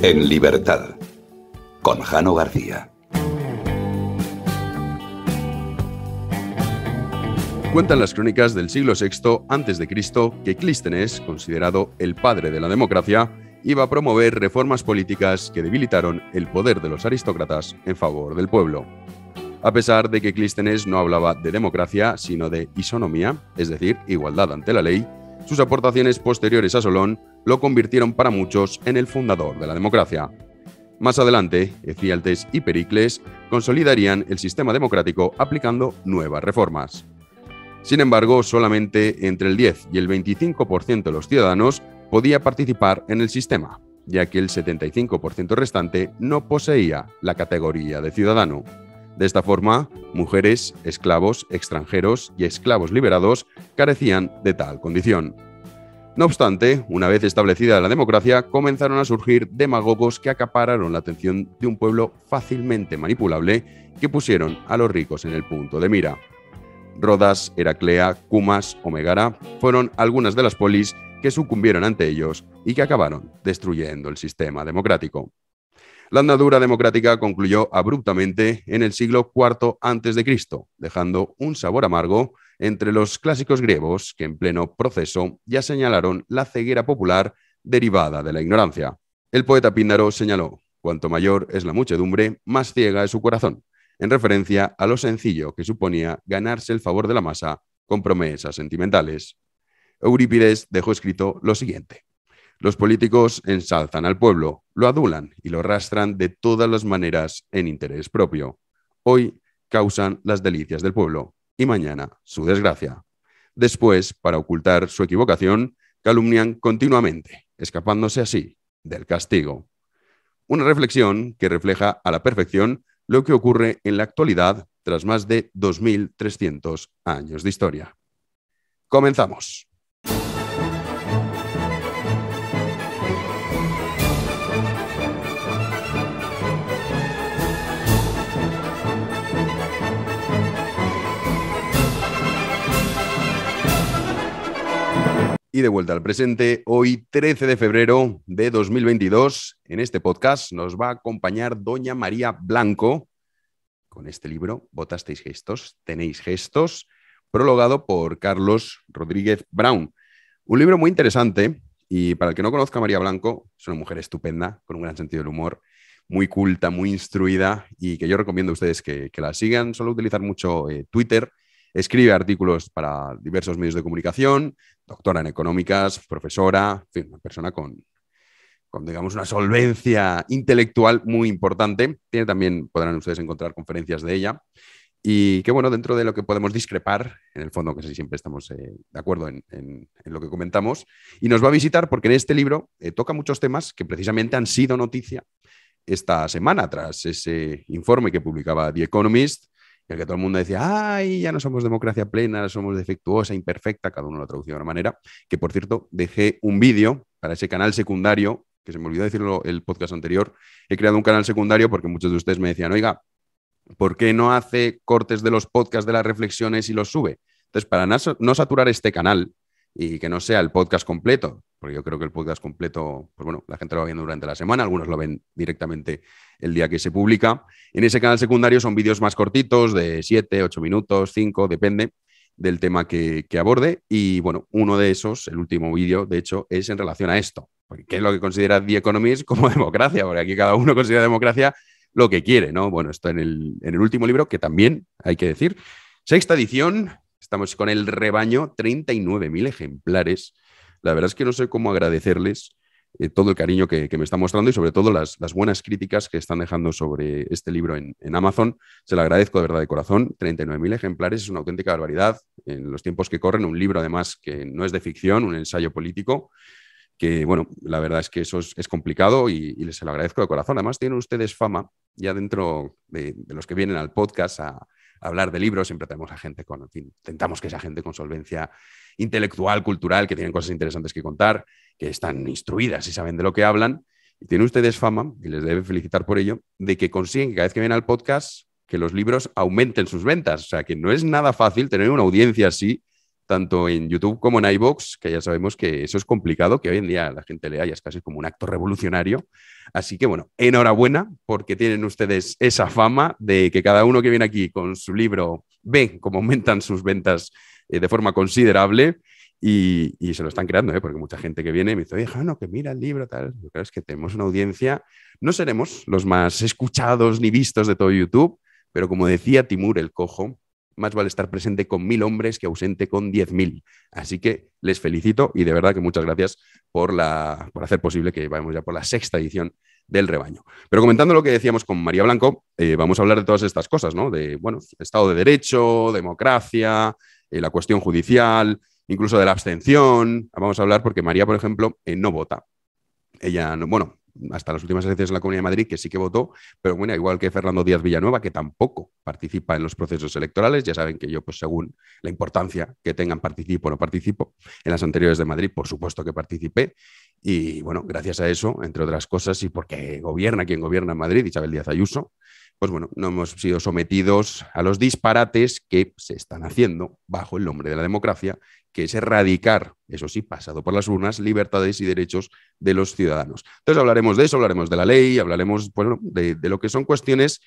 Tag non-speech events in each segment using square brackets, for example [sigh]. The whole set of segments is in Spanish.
En libertad, con Jano García. Cuentan las crónicas del siglo VI a.C. que Clístenes, considerado el padre de la democracia, iba a promover reformas políticas que debilitaron el poder de los aristócratas en favor del pueblo. A pesar de que Clístenes no hablaba de democracia, sino de isonomía, es decir, igualdad ante la ley, sus aportaciones posteriores a Solón lo convirtieron para muchos en el fundador de la democracia. Más adelante, Efialtes y Pericles consolidarían el sistema democrático aplicando nuevas reformas. Sin embargo, solamente entre el 10 y el 25% de los ciudadanos podía participar en el sistema, ya que el 75% restante no poseía la categoría de ciudadano. De esta forma, mujeres, esclavos, extranjeros y esclavos liberados carecían de tal condición. No obstante, una vez establecida la democracia, comenzaron a surgir demagogos que acapararon la atención de un pueblo fácilmente manipulable que pusieron a los ricos en el punto de mira. Rodas, Heraclea, Cumas o Megara fueron algunas de las polis que sucumbieron ante ellos y que acabaron destruyendo el sistema democrático. La andadura democrática concluyó abruptamente en el siglo IV a.C., dejando un sabor amargo entre los clásicos griegos, que en pleno proceso ya señalaron la ceguera popular derivada de la ignorancia. El poeta Píndaro señaló, cuanto mayor es la muchedumbre, más ciega es su corazón, en referencia a lo sencillo que suponía ganarse el favor de la masa con promesas sentimentales. Eurípides dejó escrito lo siguiente. Los políticos ensalzan al pueblo, lo adulan y lo arrastran de todas las maneras en interés propio. Hoy causan las delicias del pueblo y mañana su desgracia. Después, para ocultar su equivocación, calumnian continuamente, escapándose así del castigo. Una reflexión que refleja a la perfección lo que ocurre en la actualidad tras más de 2.300 años de historia. Comenzamos. y de vuelta al presente. Hoy, 13 de febrero de 2022, en este podcast nos va a acompañar doña María Blanco con este libro, Votasteis Gestos, Tenéis Gestos, prologado por Carlos Rodríguez Brown. Un libro muy interesante y para el que no conozca a María Blanco, es una mujer estupenda, con un gran sentido del humor, muy culta, muy instruida y que yo recomiendo a ustedes que, la sigan. Solo utilizar mucho eh, Twitter Escribe artículos para diversos medios de comunicación, doctora en económicas, profesora, en fin, una persona con, digamos, una solvencia intelectual muy importante. Tiene también, podrán ustedes encontrar conferencias de ella. Y que bueno, dentro de lo que podemos discrepar, en el fondo casi siempre estamos eh, de acuerdo en, lo que comentamos, y nos va a visitar porque en este libro eh, toca muchos temas que precisamente han sido noticia esta semana tras ese informe que publicaba The Economist el que todo el mundo decía, ay, ya no somos democracia plena, somos defectuosa, imperfecta, cada uno lo traducido de una manera, que por cierto, dejé un vídeo para ese canal secundario, que se me olvidó decirlo el podcast anterior, he creado un canal secundario porque muchos de ustedes me decían, oiga, ¿por qué no hace cortes de los podcasts, de las reflexiones y los sube? Entonces, para no saturar este canal, y que no sea el podcast completo, porque yo creo que el podcast completo, pues bueno, la gente lo va viendo durante la semana, algunos lo ven directamente el día que se publica. En ese canal secundario son vídeos más cortitos, de 7, 8 minutos, 5, depende del tema que, aborde. Y bueno, uno de esos, el último vídeo, de hecho, es en relación a esto, qué es lo que considera The Economist como [laughs] democracia, porque aquí cada uno considera democracia lo que quiere, ¿no? Bueno, esto en el, en el último libro, que también hay que decir, sexta edición, Estamos con el rebaño, 39.000 ejemplares. La verdad es que no sé cómo agradecerles eh, todo el cariño que, me está mostrando y sobre todo las, buenas críticas que están dejando sobre este libro en, Amazon. Se lo agradezco de verdad de corazón. 39.000 ejemplares es una auténtica barbaridad en los tiempos que corren. Un libro además que no es de ficción, un ensayo político que bueno, la verdad es que eso es, complicado y, les se lo agradezco de corazón. Además, tienen ustedes fama ya dentro de, de los que vienen al podcast a, hablar de libros, siempre tenemos a gente con, en fin, intentamos que sea gente con solvencia intelectual, cultural, que tienen cosas interesantes que contar, que están instruidas y saben de lo que hablan. Y tienen ustedes fama, y les debe felicitar por ello, de que consiguen que cada vez que vienen al podcast, que los libros aumenten sus ventas. O sea, que no es nada fácil tener una audiencia así tanto en YouTube como en iBox, que ya sabemos que eso es complicado, que hoy en día la gente lea y es casi como un acto revolucionario. Así que bueno, enhorabuena porque tienen ustedes esa fama de que cada uno que viene aquí con su libro ve cómo aumentan sus ventas eh, de forma considerable. Y, se lo están creando, ¿eh? porque mucha gente que viene me dice, oye, no, que mira el libro, tal. Yo creo es que tenemos una audiencia, no seremos los más escuchados ni vistos de todo YouTube, pero como decía Timur el Cojo, más vale estar presente con mil hombres que ausente con diez mil. Así que les felicito y de verdad que muchas gracias por, la, por hacer posible que vayamos ya por la sexta edición del rebaño. Pero comentando lo que decíamos con María Blanco, eh, vamos a hablar de todas estas cosas, ¿no? De, bueno, Estado de Derecho, democracia, eh, la cuestión judicial, incluso de la abstención. Vamos a hablar porque María, por ejemplo, eh, no vota. Ella, no, bueno, hasta las últimas elecciones en la Comunidad de Madrid, que sí que votó, pero bueno, igual que Fernando Díaz Villanueva, que tampoco participa en los procesos electorales, ya saben que yo, pues según la importancia que tengan, participo o no participo. En las anteriores de Madrid, por supuesto que participé, y bueno, gracias a eso, entre otras cosas, y porque gobierna quien gobierna Madrid, Isabel Díaz Ayuso, pues bueno, no hemos sido sometidos a los disparates que se están haciendo bajo el nombre de la democracia que es erradicar, eso sí, pasado por las urnas, libertades y derechos de los ciudadanos. Entonces hablaremos de eso, hablaremos de la ley, hablaremos bueno, de, lo que son cuestiones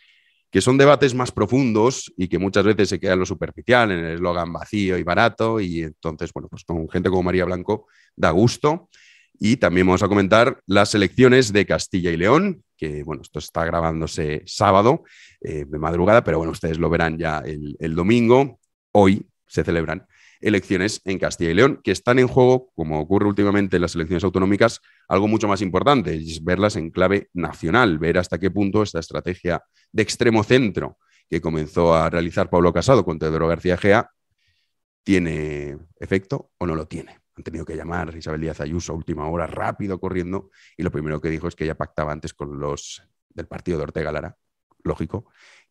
que son debates más profundos y que muchas veces se quedan en lo superficial, en el eslogan vacío y barato, y entonces, bueno, pues con gente como María Blanco da gusto. Y también vamos a comentar las elecciones de Castilla y León, que bueno, esto está grabándose sábado eh, de madrugada, pero bueno, ustedes lo verán ya el domingo. Hoy se celebran elecciones en Castilla y León, que están en juego, como ocurre últimamente en las elecciones autonómicas, algo mucho más importante, es verlas en clave nacional, ver hasta qué punto esta estrategia de extremo centro que comenzó a realizar Pablo Casado con Teodoro García Gea tiene efecto o no lo tiene. Han tenido que llamar a Isabel Díaz Ayuso a última hora, rápido, corriendo, y lo primero que dijo es que ella pactaba antes con los del partido de Ortega Lara, lógico,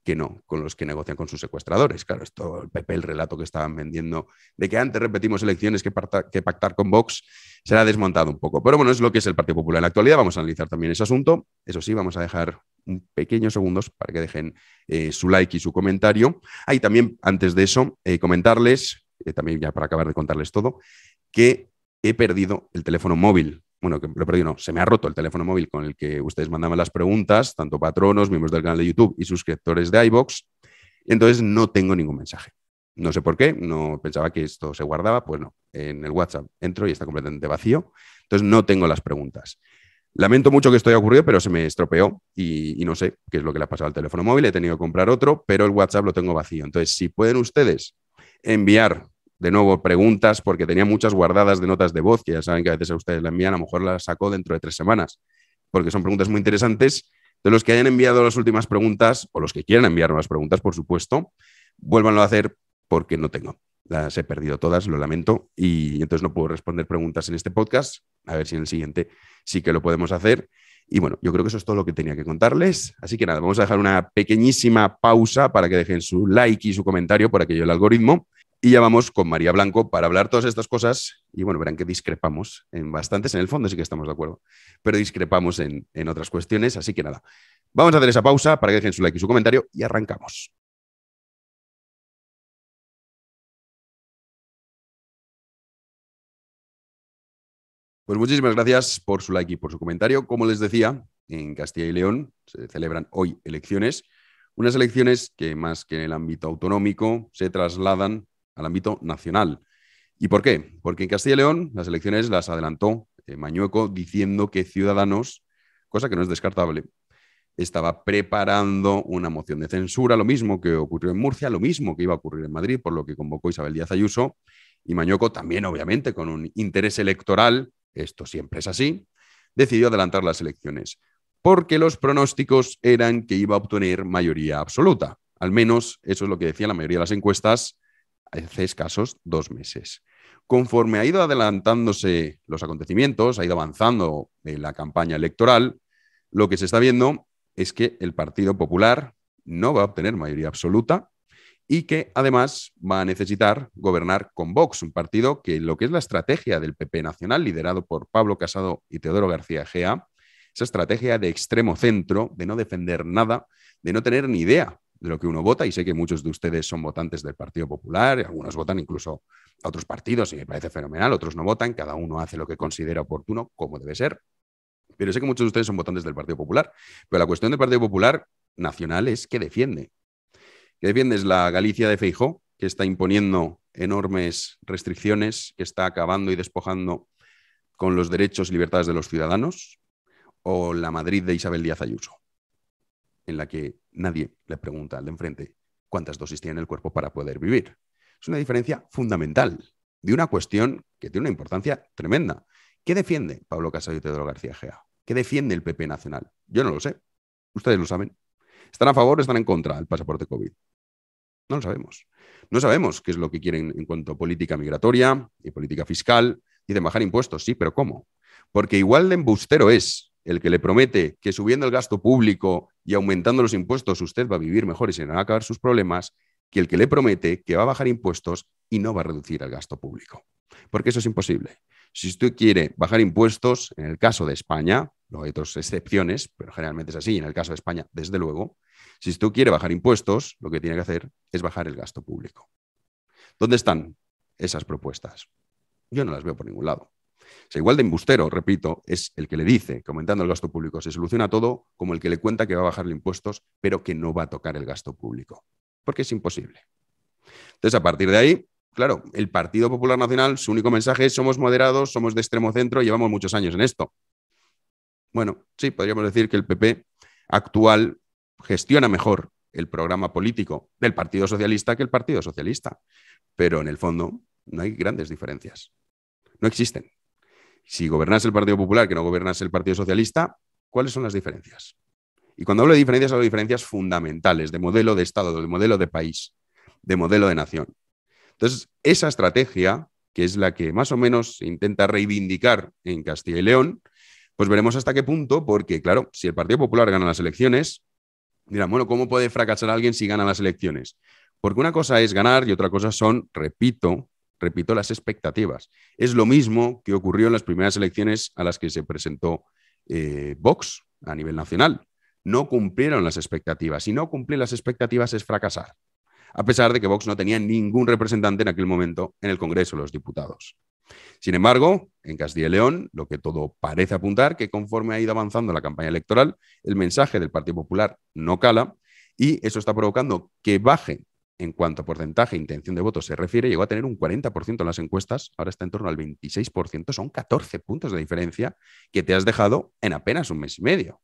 que no con los que negocian con sus secuestradores. Claro, esto, el papel el relato que estaban vendiendo de que antes repetimos elecciones que, que pactar con Vox, será desmontado un poco. Pero bueno, es lo que es el Partido Popular en la actualidad. Vamos a analizar también ese asunto. Eso sí, vamos a dejar un pequeños segundos para que dejen eh, su like y su comentario. Ahí también, antes de eso, eh, comentarles, eh, también ya para acabar de contarles todo, que he perdido el teléfono móvil bueno, que no, se me ha roto el teléfono móvil con el que ustedes mandaban las preguntas, tanto patronos, miembros del canal de YouTube y suscriptores de iBox. Entonces no tengo ningún mensaje. No sé por qué, no pensaba que esto se guardaba, pues no. En el WhatsApp entro y está completamente vacío. Entonces no tengo las preguntas. Lamento mucho que esto haya ocurrido, pero se me estropeó y, y, no sé qué es lo que le ha pasado al teléfono móvil. He tenido que comprar otro, pero el WhatsApp lo tengo vacío. Entonces, si pueden ustedes enviar de nuevo preguntas, porque tenía muchas guardadas de notas de voz, que ya saben que a veces a ustedes la envían, a lo mejor las sacó dentro de tres semanas, porque son preguntas muy interesantes. De los que hayan enviado las últimas preguntas, o los que quieran enviar nuevas preguntas, por supuesto, vuélvanlo a hacer porque no tengo. Las he perdido todas, lo lamento, y entonces no puedo responder preguntas en este podcast. A ver si en el siguiente sí que lo podemos hacer. Y bueno, yo creo que eso es todo lo que tenía que contarles. Así que nada, vamos a dejar una pequeñísima pausa para que dejen su like y su comentario que yo el algoritmo. Y ya vamos con María Blanco para hablar todas estas cosas. Y bueno, verán que discrepamos en bastantes. En el fondo sí que estamos de acuerdo, pero discrepamos en, en otras cuestiones. Así que nada, vamos a hacer esa pausa para que dejen su like y su comentario y arrancamos. Pues muchísimas gracias por su like y por su comentario. Como les decía, en Castilla y León se celebran hoy elecciones, unas elecciones que más que en el ámbito autonómico se trasladan al ámbito nacional. ¿Y por qué? Porque en Castilla y León las elecciones las adelantó eh, Mañueco diciendo que Ciudadanos, cosa que no es descartable, estaba preparando una moción de censura, lo mismo que ocurrió en Murcia, lo mismo que iba a ocurrir en Madrid, por lo que convocó Isabel Díaz Ayuso, y Mañueco también, obviamente, con un interés electoral, esto siempre es así, decidió adelantar las elecciones, porque los pronósticos eran que iba a obtener mayoría absoluta. Al menos eso es lo que decía la mayoría de las encuestas Hace casos dos meses. Conforme ha ido adelantándose los acontecimientos, ha ido avanzando en eh, la campaña electoral, lo que se está viendo es que el Partido Popular no va a obtener mayoría absoluta y que además va a necesitar gobernar con Vox, un partido que lo que es la estrategia del PP Nacional, liderado por Pablo Casado y Teodoro García Gea, esa estrategia de extremo centro, de no defender nada, de no tener ni idea de lo que uno vota y sé que muchos de ustedes son votantes del Partido Popular, algunos votan incluso a otros partidos y me parece fenomenal, otros no votan, cada uno hace lo que considera oportuno, como debe ser. Pero sé que muchos de ustedes son votantes del Partido Popular, pero la cuestión del Partido Popular Nacional es qué defiende. ¿Qué defiende? Es la Galicia de Feijó, que está imponiendo enormes restricciones, que está acabando y despojando con los derechos y libertades de los ciudadanos, o la Madrid de Isabel Díaz Ayuso en la que nadie le pregunta al de enfrente cuántas dosis tiene el cuerpo para poder vivir. Es una diferencia fundamental de una cuestión que tiene una importancia tremenda. ¿Qué defiende Pablo Casado y Teodoro García Gea? ¿Qué defiende el PP Nacional? Yo no lo sé. Ustedes lo saben. ¿Están a favor o están en contra del pasaporte COVID? No lo sabemos. No sabemos qué es lo que quieren en cuanto a política migratoria y política fiscal. Dicen bajar impuestos, sí, pero ¿cómo? Porque igual de embustero es el que le promete que subiendo el gasto público y aumentando los impuestos usted va a vivir mejor y se van a acabar sus problemas, que el que le promete que va a bajar impuestos y no va a reducir el gasto público. Porque eso es imposible. Si usted quiere bajar impuestos, en el caso de España, no hay otras excepciones, pero generalmente es así, en el caso de España, desde luego, si usted quiere bajar impuestos, lo que tiene que hacer es bajar el gasto público. ¿Dónde están esas propuestas? Yo no las veo por ningún lado igual de embustero, repito, es el que le dice comentando el gasto público se soluciona todo, como el que le cuenta que va a bajarle impuestos, pero que no va a tocar el gasto público, porque es imposible. Entonces, a partir de ahí, claro, el Partido Popular Nacional, su único mensaje es somos moderados, somos de extremo centro, llevamos muchos años en esto. Bueno, sí, podríamos decir que el PP actual gestiona mejor el programa político del Partido Socialista que el Partido Socialista, pero en el fondo no hay grandes diferencias. No existen. Si gobernase el Partido Popular, que no gobernase el Partido Socialista, ¿cuáles son las diferencias? Y cuando hablo de diferencias, hablo de diferencias fundamentales, de modelo de Estado, de modelo de país, de modelo de nación. Entonces, esa estrategia, que es la que más o menos se intenta reivindicar en Castilla y León, pues veremos hasta qué punto, porque claro, si el Partido Popular gana las elecciones, dirán, bueno, ¿cómo puede fracasar alguien si gana las elecciones? Porque una cosa es ganar y otra cosa son, repito, repito, las expectativas. Es lo mismo que ocurrió en las primeras elecciones a las que se presentó eh, Vox a nivel nacional. No cumplieron las expectativas. y no cumplir las expectativas es fracasar, a pesar de que Vox no tenía ningún representante en aquel momento en el Congreso de los Diputados. Sin embargo, en Castilla y León, lo que todo parece apuntar, que conforme ha ido avanzando la campaña electoral, el mensaje del Partido Popular no cala y eso está provocando que baje en cuanto a porcentaje e intención de voto se refiere, llegó a tener un 40% en las encuestas, ahora está en torno al 26%, son 14 puntos de diferencia que te has dejado en apenas un mes y medio.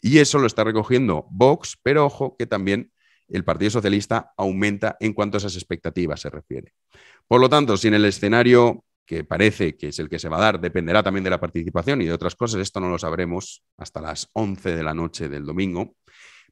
Y eso lo está recogiendo Vox, pero ojo que también el Partido Socialista aumenta en cuanto a esas expectativas se refiere. Por lo tanto, si en el escenario que parece que es el que se va a dar, dependerá también de la participación y de otras cosas, esto no lo sabremos hasta las 11 de la noche del domingo,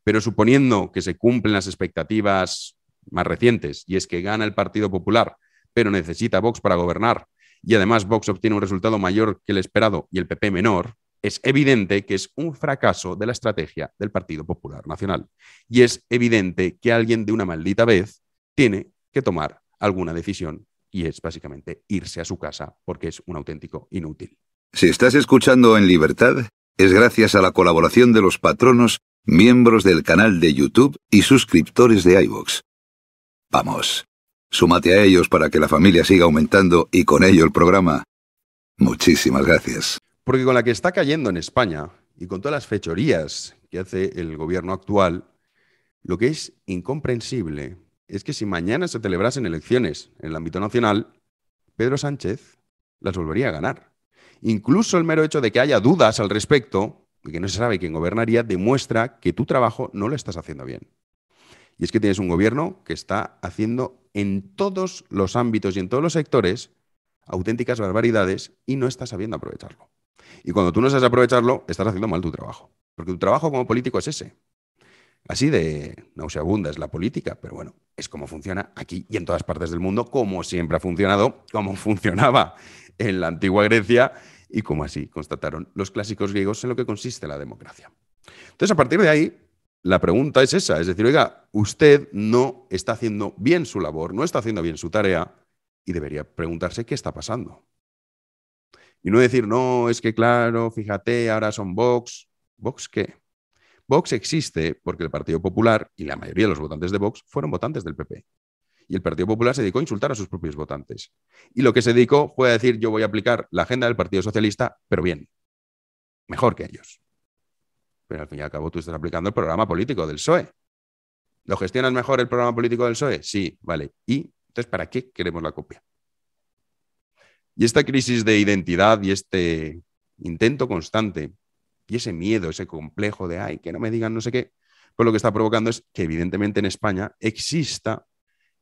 pero suponiendo que se cumplen las expectativas más recientes, y es que gana el Partido Popular, pero necesita Vox para gobernar, y además Vox obtiene un resultado mayor que el esperado y el PP menor, es evidente que es un fracaso de la estrategia del Partido Popular Nacional. Y es evidente que alguien de una maldita vez tiene que tomar alguna decisión y es básicamente irse a su casa porque es un auténtico inútil. Si estás escuchando en libertad, es gracias a la colaboración de los patronos, miembros del canal de YouTube y suscriptores de iVox. Vamos, súmate a ellos para que la familia siga aumentando y con ello el programa. Muchísimas gracias. Porque con la que está cayendo en España y con todas las fechorías que hace el gobierno actual, lo que es incomprensible es que si mañana se celebrasen elecciones en el ámbito nacional, Pedro Sánchez las volvería a ganar. Incluso el mero hecho de que haya dudas al respecto y que no se sabe quién gobernaría demuestra que tu trabajo no lo estás haciendo bien. Y es que tienes un gobierno que está haciendo en todos los ámbitos y en todos los sectores auténticas barbaridades y no está sabiendo aprovecharlo. Y cuando tú no sabes aprovecharlo, estás haciendo mal tu trabajo. Porque tu trabajo como político es ese. Así de nauseabunda es la política, pero bueno, es como funciona aquí y en todas partes del mundo, como siempre ha funcionado, como [laughs] funcionaba en la antigua Grecia y como así constataron los clásicos griegos en lo que consiste la democracia. Entonces, a partir de ahí, la pregunta es esa, es decir, oiga, usted no está haciendo bien su labor, no está haciendo bien su tarea y debería preguntarse qué está pasando. Y no decir, no, es que claro, fíjate, ahora son Vox. ¿Vox qué? Vox existe porque el Partido Popular y la mayoría de los votantes de Vox fueron votantes del PP. Y el Partido Popular se dedicó a insultar a sus propios votantes. Y lo que se dedicó fue a decir, yo voy a aplicar la agenda del Partido Socialista, pero bien, mejor que ellos. Pero al fin y al cabo tú estás aplicando el programa político del PSOE. ¿Lo gestionas mejor el programa político del PSOE? Sí, vale. ¿Y entonces para qué queremos la copia? Y esta crisis de identidad y este intento constante y ese miedo, ese complejo de, ay, que no me digan no sé qué, pues lo que está provocando es que evidentemente en España exista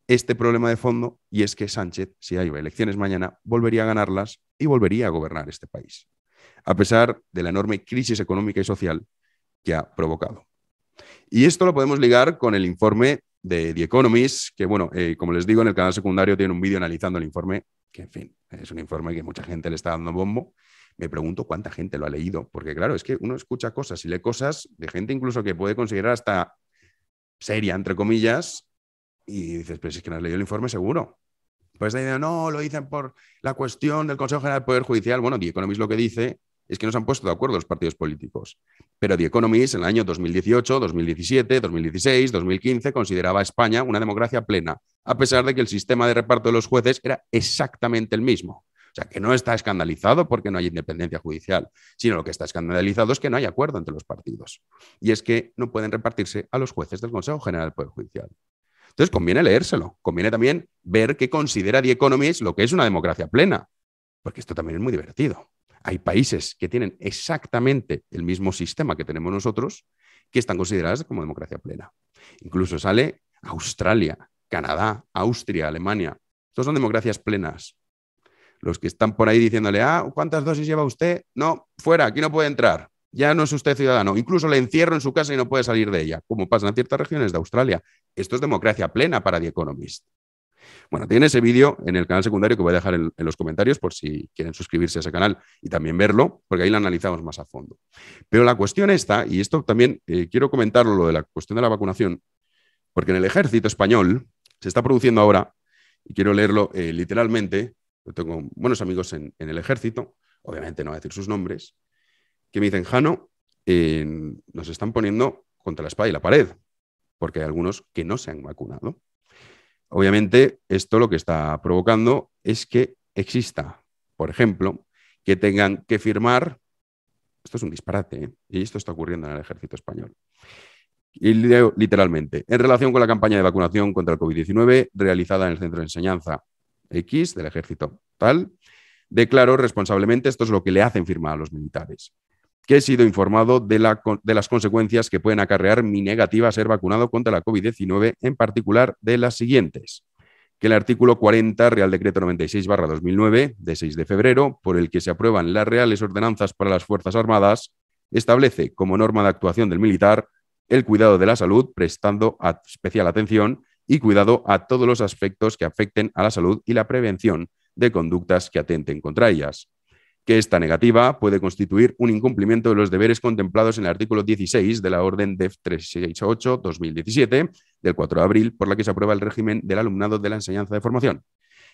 este problema de fondo y es que Sánchez, si hay elecciones mañana, volvería a ganarlas y volvería a gobernar este país. A pesar de la enorme crisis económica y social que ha provocado. Y esto lo podemos ligar con el informe de The Economist, que bueno, eh, como les digo, en el canal secundario tiene un vídeo analizando el informe, que en fin, es un informe que mucha gente le está dando bombo. Me pregunto cuánta gente lo ha leído, porque claro, es que uno escucha cosas y lee cosas de gente incluso que puede considerar hasta seria, entre comillas, y dices, pero si es que no has leído el informe seguro. Pues no, lo dicen por la cuestión del Consejo General del Poder Judicial. Bueno, The Economist lo que dice es que no se han puesto de acuerdo los partidos políticos. Pero The Economist en el año 2018, 2017, 2016, 2015 consideraba a España una democracia plena, a pesar de que el sistema de reparto de los jueces era exactamente el mismo. O sea, que no está escandalizado porque no hay independencia judicial, sino lo que está escandalizado es que no hay acuerdo entre los partidos. Y es que no pueden repartirse a los jueces del Consejo General del Poder Judicial. Entonces conviene leérselo, conviene también ver qué considera The Economist lo que es una democracia plena, porque esto también es muy divertido. Hay países que tienen exactamente el mismo sistema que tenemos nosotros que están consideradas como democracia plena. Incluso sale Australia, Canadá, Austria, Alemania. Estos son democracias plenas. Los que están por ahí diciéndole, ah, ¿cuántas dosis lleva usted? No, fuera, aquí no puede entrar. Ya no es usted ciudadano. Incluso le encierro en su casa y no puede salir de ella, como pasa en ciertas regiones de Australia. Esto es democracia plena para The Economist. Bueno, tienen ese vídeo en el canal secundario que voy a dejar en, los comentarios por si quieren suscribirse a ese canal y también verlo, porque ahí lo analizamos más a fondo. Pero la cuestión está, y esto también eh, quiero comentarlo, lo de la cuestión de la vacunación, porque en el ejército español se está produciendo ahora, y quiero leerlo eh, literalmente, tengo buenos amigos en, el ejército, obviamente no voy a decir sus nombres, que me dicen, Jano, eh, nos están poniendo contra la espada y la pared, porque hay algunos que no se han vacunado. Obviamente, esto lo que está provocando es que exista, por ejemplo, que tengan que firmar, esto es un disparate, ¿eh? y esto está ocurriendo en el ejército español. Y literalmente, en relación con la campaña de vacunación contra el COVID-19 realizada en el Centro de Enseñanza X del ejército tal, declaró responsablemente, esto es lo que le hacen firmar a los militares, que he sido informado de, las consecuencias que pueden acarrear mi negativa a ser vacunado contra la COVID-19, en particular de las siguientes. Que el artículo 40, Real Decreto 96-2009, de 6 de febrero, por el que se aprueban las reales ordenanzas para las Fuerzas Armadas, establece como norma de actuación del militar el cuidado de la salud, prestando especial atención y cuidado a todos los aspectos que afecten a la salud y la prevención de conductas que atenten contra ellas que esta negativa puede constituir un incumplimiento de los deberes contemplados en el artículo 16 de la Orden DEF 368-2017 del 4 de abril, por la que se aprueba el régimen del alumnado de la enseñanza de formación,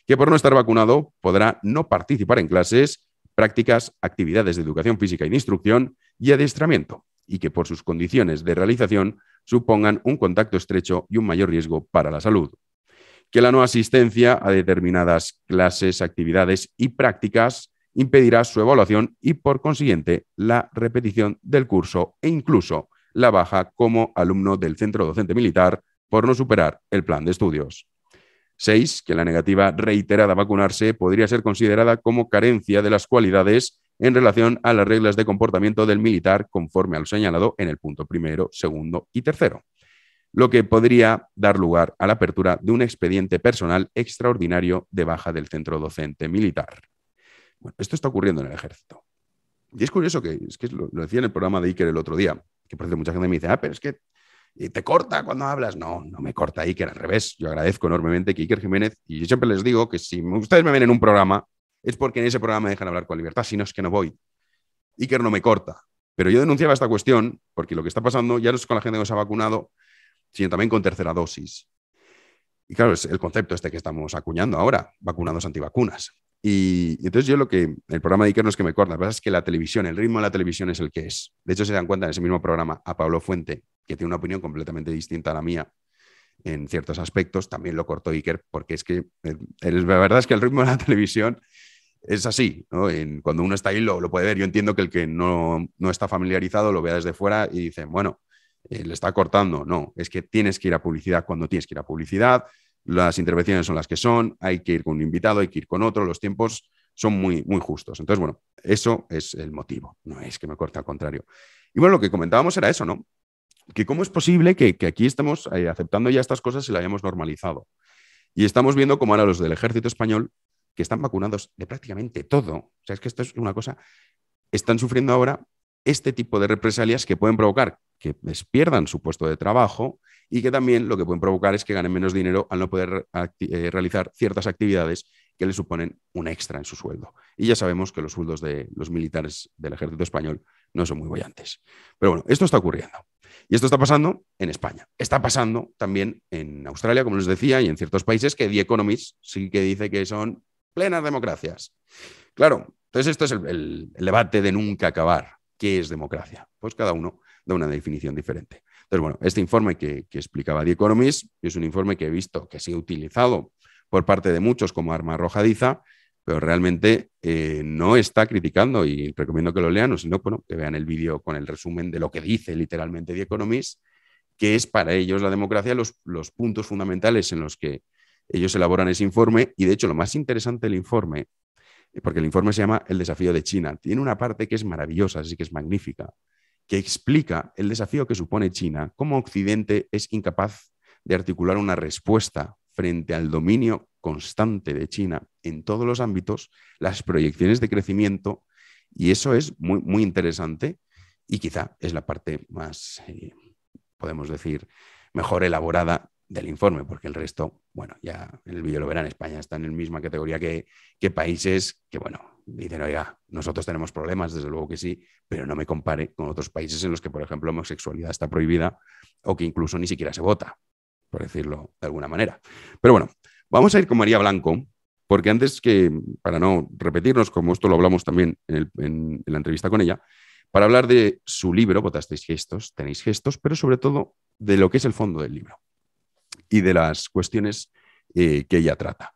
que por no estar vacunado podrá no participar en clases, prácticas, actividades de educación física y de instrucción y adiestramiento, y que por sus condiciones de realización supongan un contacto estrecho y un mayor riesgo para la salud. Que la no asistencia a determinadas clases, actividades y prácticas impedirá su evaluación y por consiguiente la repetición del curso e incluso la baja como alumno del centro docente militar por no superar el plan de estudios. 6. Que la negativa reiterada a vacunarse podría ser considerada como carencia de las cualidades en relación a las reglas de comportamiento del militar conforme a lo señalado en el punto primero, segundo y tercero, lo que podría dar lugar a la apertura de un expediente personal extraordinario de baja del centro docente militar esto está ocurriendo en el ejército. Y es curioso que, es lo, decía en el programa de Iker el otro día, que por cierto mucha gente me dice, ah, pero es que eh, te corta cuando hablas. No, no me corta Iker, al revés. Yo agradezco enormemente que Iker Jiménez, y yo siempre les digo que si ustedes me ven en un programa, es porque en ese programa me dejan hablar con libertad, si no es que no voy. Iker no me corta. Pero yo denunciaba esta cuestión porque lo que está pasando ya no es con la gente que se ha vacunado, sino también con tercera dosis. Y claro, es el concepto este que estamos acuñando ahora, vacunados antivacunas. Y entonces yo lo que, el programa de Iker no es que me corta, la verdad es que la televisión, el ritmo de la televisión es el que es. De hecho, se dan cuenta en ese mismo programa a Pablo Fuente, que tiene una opinión completamente distinta a la mía en ciertos aspectos, también lo cortó Iker, porque es que eh, la verdad es que el ritmo de la [laughs] televisión es así. cuando uno está ahí lo, puede ver. Yo entiendo que el que no, no está familiarizado lo vea desde fuera y dice, bueno, eh, le está cortando. No, es que tienes que ir a publicidad cuando tienes que ir a publicidad, las intervenciones son las que son, hay que ir con un invitado, hay que ir con otro, los tiempos son muy, muy justos. Entonces, bueno, eso es el motivo, no es que me corte al contrario. Y bueno, lo que comentábamos era eso, ¿no? Que cómo es posible que, aquí estemos eh, aceptando ya estas cosas y las hayamos normalizado. Y estamos viendo cómo ahora los del ejército español, que están vacunados de prácticamente todo, o sea, es que esto es una cosa, están sufriendo ahora este tipo de represalias que pueden provocar que les pierdan su puesto de trabajo, y que también lo que pueden provocar es que ganen menos dinero al no poder eh, realizar ciertas actividades que le suponen un extra en su sueldo. Y ya sabemos que los sueldos de los militares del ejército español no son muy bollantes. Pero bueno, esto está ocurriendo. Y esto está pasando en España. Está pasando también en Australia, como les decía, y en ciertos países que The Economist sí que dice que son plenas democracias. Claro, entonces esto es el debate de nunca acabar. ¿Qué es democracia? Pues cada uno da una definición diferente. Entonces, bueno, este informe que, explicaba The Economist es un informe que he visto que ha sido utilizado por parte de muchos como arma arrojadiza, pero realmente eh, no está criticando y recomiendo que lo lean o si no, bueno, que vean el vídeo con el resumen de lo que dice literalmente The Economist, que es para ellos la democracia los puntos fundamentales en los que ellos elaboran ese informe y de hecho lo más interesante del informe, porque el informe se llama El desafío de China, tiene una parte que es maravillosa, así que es magnífica, que explica el desafío que supone China, cómo Occidente es incapaz de articular una respuesta frente al dominio constante de China en todos los ámbitos, las proyecciones de crecimiento, y eso es muy, muy interesante y quizá es la parte más, eh, podemos decir, mejor elaborada del informe, porque el resto, bueno, ya en el vídeo lo verán, España está en la misma categoría que, países que, bueno, dicen, oiga, nosotros tenemos problemas, desde luego que sí, pero no me compare con otros países en los que, por ejemplo, homosexualidad está prohibida o que incluso ni siquiera se vota, por decirlo de alguna manera. Pero bueno, vamos a ir con María Blanco, porque antes que, para no repetirnos, como esto lo hablamos también en la entrevista con ella, para hablar de su libro, votasteis gestos, tenéis gestos, pero sobre todo de lo que es el fondo del libro y de las cuestiones eh, que ella trata.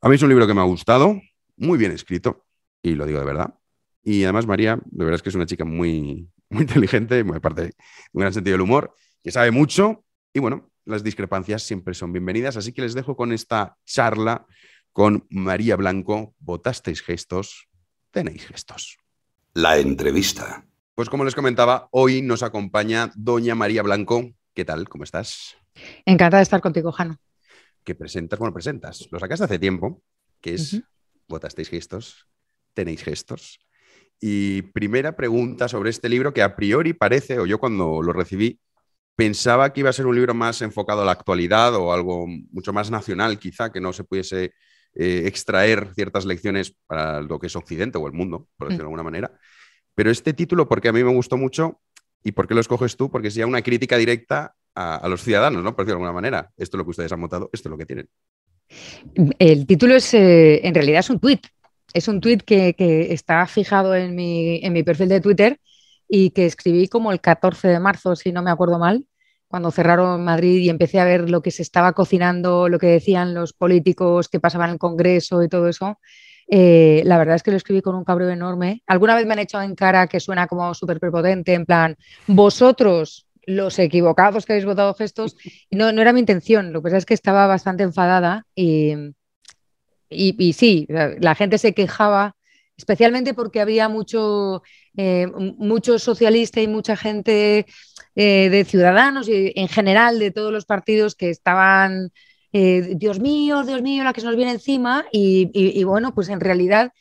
A mí es un libro que me ha gustado, muy bien escrito, y lo digo de verdad. Y además María, de verdad es que es una chica muy, muy inteligente, muy parte un gran sentido del humor, que sabe mucho, y bueno, las discrepancias siempre son bienvenidas, así que les dejo con esta charla con María Blanco, votasteis gestos, tenéis gestos. La entrevista. Pues como les comentaba, hoy nos acompaña doña María Blanco. ¿Qué tal? ¿Cómo estás? Encantada de estar contigo, Jano. Que presentas, bueno, presentas. Lo sacaste hace tiempo, que es votasteis gestos, tenéis gestos. Y primera pregunta sobre este libro que a priori parece, o yo cuando lo recibí, pensaba que iba a ser un libro más enfocado a la actualidad o algo mucho más nacional, quizá, que no se pudiese eh, extraer ciertas lecciones para lo que es Occidente o el mundo, por decirlo de mm. alguna manera. Pero este título, porque a mí me gustó mucho, ¿y por qué lo escoges tú? Porque es una crítica directa a, los ciudadanos, ¿no? Por de alguna manera. Esto es lo que ustedes han votado, esto es lo que tienen. El título es, eh, en realidad es un tuit. Es un tuit que, está fijado en mi, perfil de Twitter y que escribí como el 14 de marzo, si no me acuerdo mal, cuando cerraron Madrid y empecé a ver lo que se estaba cocinando, lo que decían los políticos qué pasaba en el Congreso y todo eso. Eh, la verdad es que lo escribí con un cabreo enorme. Alguna vez me han echado en cara que suena como súper prepotente, en plan, vosotros los equivocados que habéis votado gestos. No, no era mi intención, lo que pasa es que estaba bastante enfadada y, sí, la gente se quejaba, especialmente porque había mucho, eh, socialista y mucha gente eh, de ciudadanos y en general de todos los partidos que estaban, eh, Dios mío, Dios mío, la que se nos viene encima. Y, bueno, pues en realidad,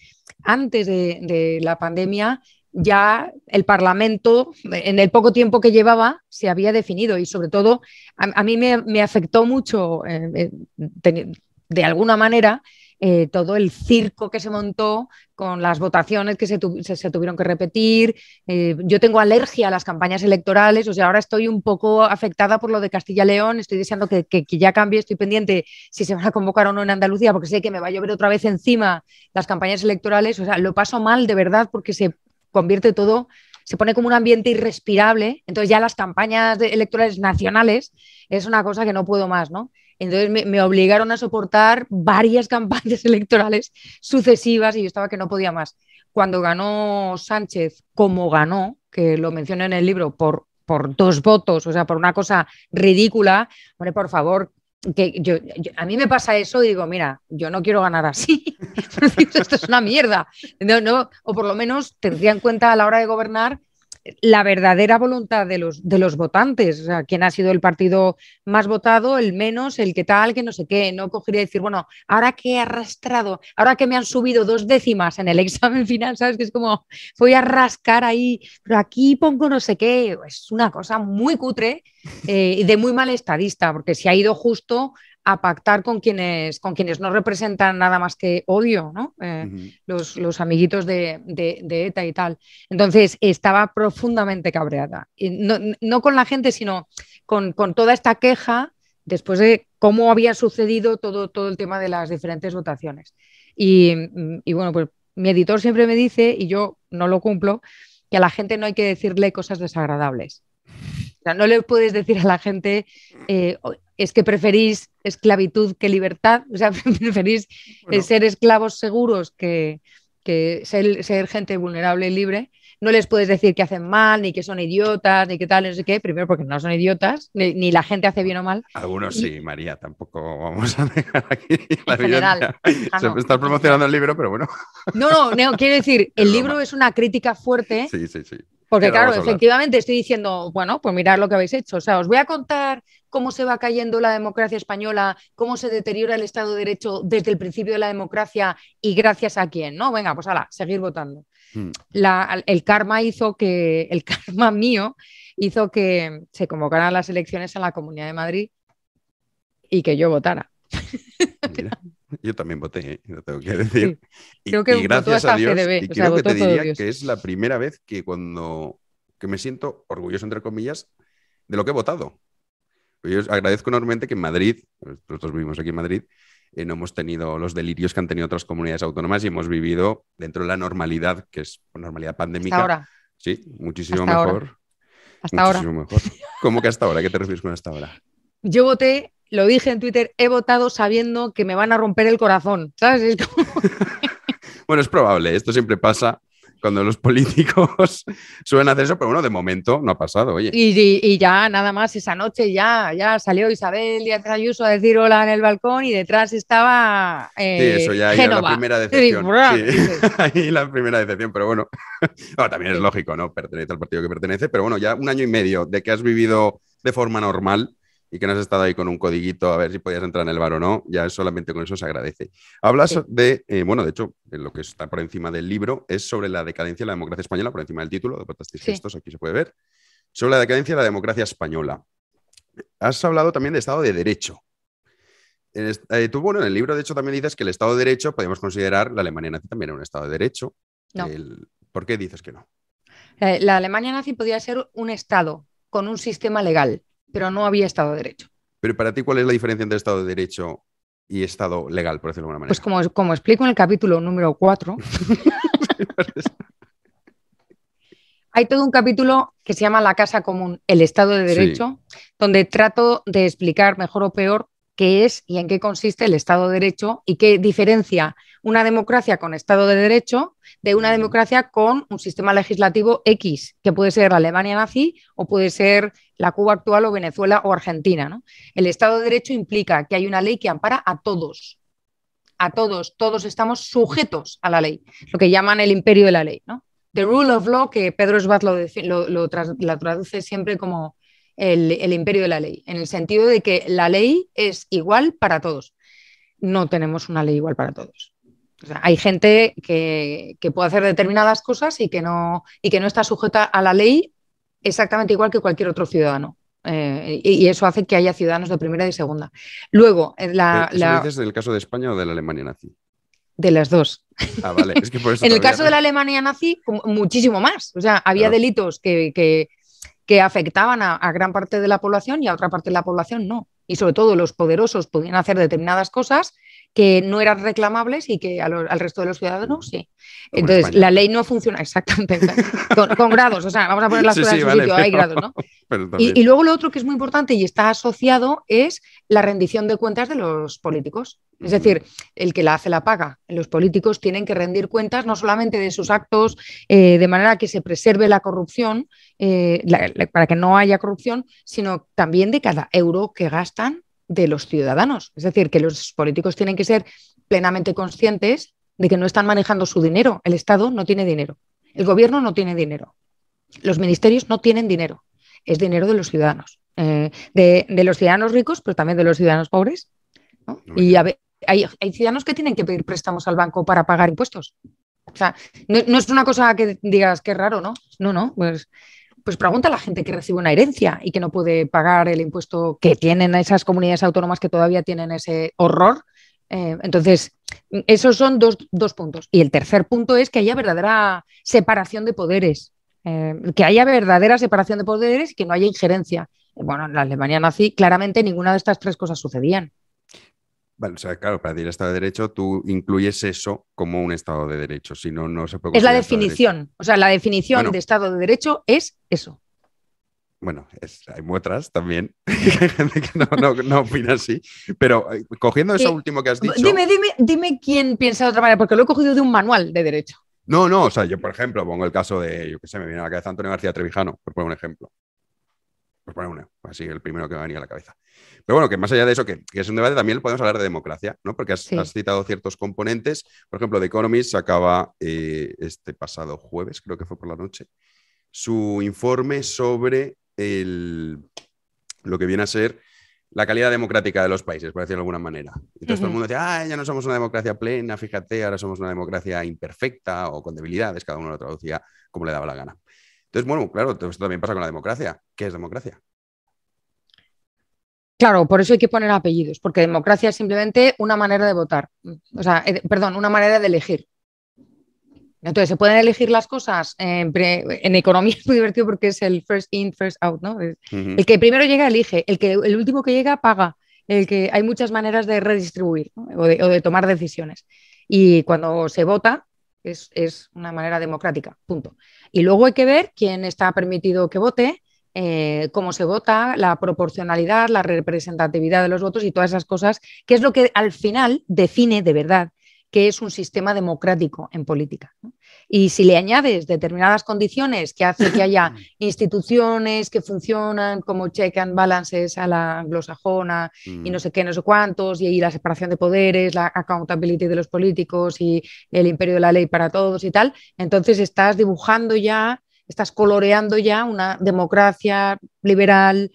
antes de la pandemia, ya el Parlamento, en el poco tiempo que llevaba, se había definido y sobre todo a, mí me, afectó mucho, eh, eh, de, alguna manera, eh, todo el circo que se montó con las votaciones que se, tuvieron que repetir. yo tengo alergia a las campañas electorales, o sea, ahora estoy un poco afectada por lo de Castilla-León, estoy deseando que, que, ya cambie, estoy pendiente si se van a convocar o no en Andalucía, porque sé que me va a llover otra vez encima las campañas electorales, o sea, lo paso mal de verdad porque se convierte todo, se pone como un ambiente irrespirable. Entonces ya las campañas electorales nacionales es una cosa que no puedo más, ¿no? Entonces me, obligaron a soportar varias [laughs] campañas electorales sucesivas y yo estaba que no podía más. Cuando ganó Sánchez, como ganó, que lo mencioné en el libro, por, por dos votos, o sea, por una cosa ridícula, hombre, por favor, que yo, a mí me pasa eso y digo, mira, yo no quiero ganar así. [laughs] esto es una mierda. No, o por lo menos tendría en cuenta a la hora de gobernar la verdadera voluntad de los, de los votantes, o sea, quién ha sido el partido más votado, el menos, el que tal, que no sé qué, no cogería decir, bueno, ahora que he arrastrado, ahora que me han subido dos décimas en el [laughs] examen final, ¿sabes? Que es como, voy a rascar ahí, pero aquí pongo no sé qué, es una cosa muy cutre eh, y de muy mal estadista, porque si ha ido justo a pactar con quienes, con quienes no representan nada más que odio, eh, los, amiguitos de, ETA y tal. Entonces, estaba profundamente cabreada. Y no, con la gente, sino con, toda esta queja después de cómo había sucedido todo, todo el tema de las diferentes votaciones. Mm, y, bueno, pues mi editor siempre me dice, y yo no lo cumplo, que a la gente no hay que decirle cosas desagradables. O sea, no le puedes decir a la gente, eh, es que preferís esclavitud que libertad, o sea, [laughs] preferís eh, ser esclavos seguros que, ser, gente vulnerable y libre. No les puedes decir que hacen mal, ni que son idiotas, ni que tal, no sé qué. Primero porque no son idiotas, ni, la gente hace bien o mal. Algunos sí, María, tampoco vamos a dejar aquí la en general. Ah, está promocionando el libro, pero bueno. No, no, no quiero decir, el libro es una crítica fuerte sí, sí, sí. Porque claro, efectivamente estoy diciendo, bueno, pues mirad lo que habéis hecho. O sea, os voy a contar cómo se va cayendo la democracia española, cómo se deteriora el Estado de Derecho desde el principio de la democracia y gracias a quién, ¿no? Venga, pues ala, seguir votando. Hmm. el karma hizo que, el [laughs] karma mío hizo que se convocaran las elecciones en la Comunidad de Madrid y que yo votara. [laughs] Yo también voté, no ¿eh? tengo que [laughs] decir. y, que gracias a Dios, creo que te diría que es la primera vez que cuando me siento orgulloso, entre comillas, de lo que he votado. Yo agradezco enormemente que en Madrid, pues, nosotros vivimos aquí en Madrid, eh, no hemos tenido los delirios que han tenido otras comunidades autónomas y hemos vivido dentro de la normalidad, que es normalidad pandémica. Hasta ahora. Sí, muchísimo hasta mejor. Ahora. muchísimo mejor. ¿Cómo que hasta ahora? ¿Qué te refieres con hasta ahora? Yo voté lo dije en Twitter, he votado sabiendo que me van a romper el corazón. ¿Sabes? [laughs] bueno, es probable, ¿eh? esto siempre pasa cuando los políticos [laughs] suelen hacer eso, pero bueno, de momento no ha pasado, oye. Y, ya nada más esa noche ya, ya salió Isabel Díaz Ayuso a decir hola en el balcón y detrás estaba eh, sí, eso ya, era la primera decepción. Sí, [laughs] ahí la primera decepción, pero bueno, también es lógico, ¿no? Pertenece al partido que pertenece, pero bueno, ya un año y medio de que has vivido de forma normal, y que no has estado ahí con un codiguito a ver si podías entrar en el bar o no, ya solamente con eso se agradece. Hablas de, eh, bueno, de hecho, eh, lo que está por encima del libro es sobre la decadencia de la democracia española, por encima del título, de Potastis aquí se puede ver, sobre la decadencia de la democracia española. Has hablado también de Estado de Derecho. Eh, tú, bueno, en el libro, de hecho, también dices que el Estado de Derecho, podemos considerar la Alemania nazi también era un Estado de Derecho. ¿Por qué dices que no? La Alemania nazi podía ser un Estado con un sistema legal pero no había Estado de Derecho. Pero para ti, ¿cuál es la diferencia entre Estado de Derecho y Estado legal, por decirlo de alguna pues manera? Pues como, como explico en el capítulo número 4, [laughs] hay todo un capítulo que se llama La Casa Común, el Estado de Derecho, donde trato de explicar mejor o peor qué es y en qué consiste el Estado de Derecho y qué diferencia una democracia con Estado de Derecho de una democracia con un sistema legislativo X, que puede ser Alemania nazi o puede ser la Cuba actual o Venezuela o Argentina. El Estado de Derecho implica que hay una ley que ampara a todos, a todos, todos estamos sujetos a la ley, lo que llaman el imperio de la ley. The rule of law, que Pedro Schwartz lo, traduce siempre como el, imperio de la ley, en el sentido de que la ley es igual para todos. No tenemos una ley igual para todos hay gente que, puede hacer determinadas cosas y que, no, y que no está sujeta a la ley exactamente igual que cualquier otro ciudadano. Eh, y, eso hace que haya ciudadanos de primera y segunda. Luego, eh, eh, la, dices del caso de España o de la Alemania nazi? De las dos. Ah, [laughs] en el caso de la Alemania nazi, muchísimo más. O sea, había delitos que, que, afectaban a, gran parte de la población y a otra parte de la población no. Y sobre todo los poderosos podían hacer determinadas cosas que no eran reclamables y que al resto de los ciudadanos sí. Entonces, la ley no funciona [laughs] exactamente con, grados, o sea, vamos a poner las en su sitio, hay grados, ¿no? [laughs] Y, luego lo otro que es muy importante y está asociado es la rendición de cuentas de los políticos. Es decir, el que la hace la paga. Los políticos tienen que rendir cuentas no solamente de sus actos, eh, de manera que se preserve la corrupción, eh, para que no haya corrupción, sino también de cada euro que gastan de los ciudadanos. Es decir, que los políticos tienen que ser plenamente conscientes de que no están manejando su dinero. El Estado no tiene dinero. El gobierno no tiene dinero. Los ministerios no tienen dinero. Es dinero de los ciudadanos. Eh, de, los ciudadanos ricos, pero también de los ciudadanos pobres. y hay, hay, ciudadanos que tienen que pedir préstamos al banco para pagar impuestos. O sea, no, no es una cosa que digas que es raro, ¿no? No, no, pues pues pregunta a la gente que recibe una herencia y que no puede pagar el impuesto que tienen esas comunidades autónomas que todavía tienen ese horror. Eh, entonces, esos son dos, puntos. Y el tercer punto es que haya verdadera separación de poderes, eh, que haya verdadera separación de poderes y que no haya injerencia. Bueno, en la Alemania nazi claramente ninguna de estas tres cosas sucedían claro, para decir Estado de Derecho tú incluyes eso como un Estado de Derecho, si no, no se Es la definición, o sea, la definición de Estado de Derecho es eso. Bueno, hay muestras también, [laughs] hay gente que no, opina así, pero eh, cogiendo eso último que has dicho... Dime, dime, dime quién piensa de otra manera, porque lo he cogido de un manual de Derecho. No, no, o sea, yo por ejemplo pongo el caso de, yo qué sé, me viene a la cabeza Antonio García Trevijano, por poner un ejemplo. Pues por así el primero que me venía a la cabeza. Pero bueno, que más allá de eso, que, es un debate, también podemos hablar de democracia, ¿no? Porque has, citado ciertos componentes. Por ejemplo, The Economist sacaba eh, este pasado jueves, creo que fue por la noche, su informe sobre el, lo que viene a ser la calidad democrática de los países, por decirlo de alguna manera. Entonces todo el mundo decía, ah, ya no somos una democracia plena, fíjate, ahora somos una democracia imperfecta o con debilidades, cada uno lo traducía como le daba la gana. Entonces, bueno, claro, esto también pasa con la democracia. ¿Qué es democracia? Claro, por eso hay que poner apellidos, porque democracia es simplemente una manera de votar, o sea, eh, perdón, una manera de elegir. Entonces, se pueden elegir las cosas. En, economía [laughs] es muy divertido porque es el first in, first out, ¿no? El que primero llega elige, el que el último que llega paga, el que hay muchas maneras de redistribuir o, de, tomar decisiones. Y cuando se vota es, es una manera democrática, punto. Y luego hay que ver quién está permitido que vote, eh, cómo se vota, la proporcionalidad, la representatividad de los votos y todas esas cosas, que es lo que al final define de verdad que es un sistema democrático en política. Y si le añades determinadas condiciones que hace que haya [laughs] instituciones que funcionan como check and balances a la anglosajona y no mm. sé qué, no sé cuántos, y, ahí la separación de poderes, la accountability de los políticos y el imperio de la ley para todos y tal, entonces estás dibujando ya, estás coloreando ya una democracia liberal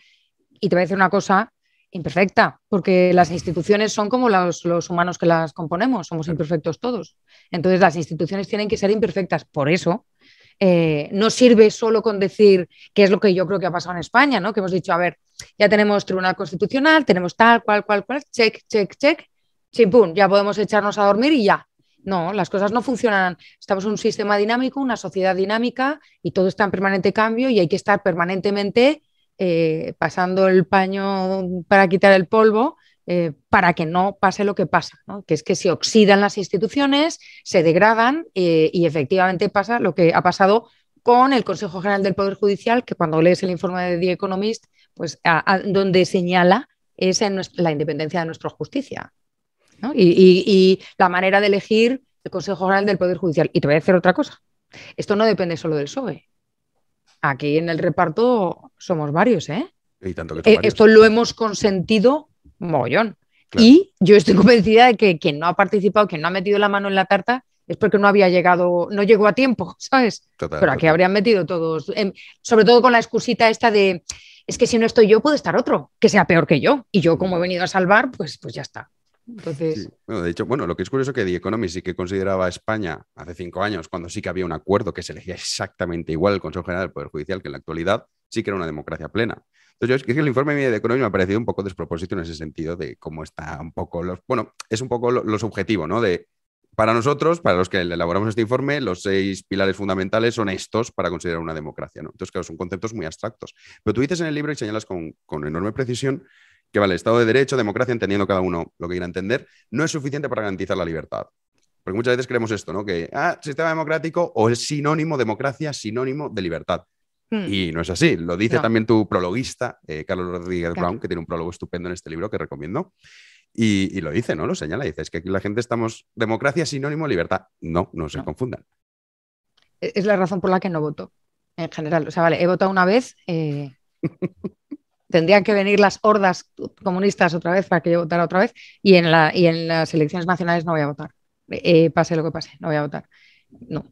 y te voy a decir una cosa, imperfecta, porque las instituciones son como los, humanos que las componemos, somos imperfectos todos. Entonces las instituciones tienen que ser imperfectas. Por eso eh, no sirve solo con decir qué es lo que yo creo que ha pasado en España, ¿no? Que hemos dicho, a ver, ya tenemos Tribunal Constitucional, tenemos tal, cual, cual, cual, check, check, check, chimpum, ya podemos echarnos a dormir y ya. No, las cosas no funcionan. Estamos en un sistema dinámico, una sociedad dinámica y todo está en permanente cambio y hay que estar permanentemente eh, pasando el paño para quitar el polvo, eh, para que no pase lo que pasa, que es que se oxidan las instituciones, se degradan eh, y efectivamente pasa lo que ha pasado con el Consejo General del Poder Judicial, que cuando lees el informe de The Economist, pues donde señala es en la independencia de nuestra justicia y, la manera de elegir el Consejo General del Poder Judicial. Y te voy a decir otra cosa, esto no depende solo del SOE aquí en el reparto somos varios, ¿eh? Y tanto que eh, Esto lo hemos consentido mogollón. Y yo estoy convencida de que quien no ha participado, quien no ha metido la mano en la tarta, es porque no había llegado, no llegó a tiempo, [laughs] ¿sabes? Pero aquí habrían metido todos, em, sobre todo con la excusita esta de, es que si no estoy yo, puede estar otro, que sea peor que yo. Y yo, como he venido a salvar, pues, pues ya está. Entonces... Bueno, de hecho, bueno, lo que es curioso es que The Economist sí que consideraba a España hace cinco años, cuando sí que había un acuerdo que se elegía exactamente igual el Consejo General del Poder Judicial que en la actualidad, sí que era una democracia plena. Entonces, yo, es que el informe de Economía me ha parecido un poco despropósito en ese sentido de cómo está un poco los. Bueno, es un poco lo, objetivos subjetivo, ¿no? De para nosotros, para los que elaboramos este informe, los seis pilares fundamentales son estos para considerar una democracia, ¿no? Entonces, claro, son conceptos muy abstractos. Pero tú dices en el libro y señalas con, con enorme precisión que, vale, Estado de Derecho, democracia, entendiendo cada uno lo que quiera entender, no es suficiente para garantizar la libertad. Porque muchas veces creemos esto, ¿no? Que ah, sistema democrático o es sinónimo democracia, sinónimo de libertad. Mm. Y no es así. Lo dice también tu prologuista, eh, Carlos Rodríguez Brown, que tiene un prólogo estupendo en este libro que recomiendo. Y, lo dice, ¿no? Lo señala. Dice, es que aquí la gente estamos. Democracia sinónimo libertad. No, no se confundan. E-, es la razón por la que no voto, en general. O sea, vale, he votado una vez. Eh, [laughs] tendrían que venir las hordas comunistas otra vez para que yo votara otra vez. Y en, la, y en las elecciones nacionales no voy a votar. Eh, pase lo que pase, no voy a votar. No.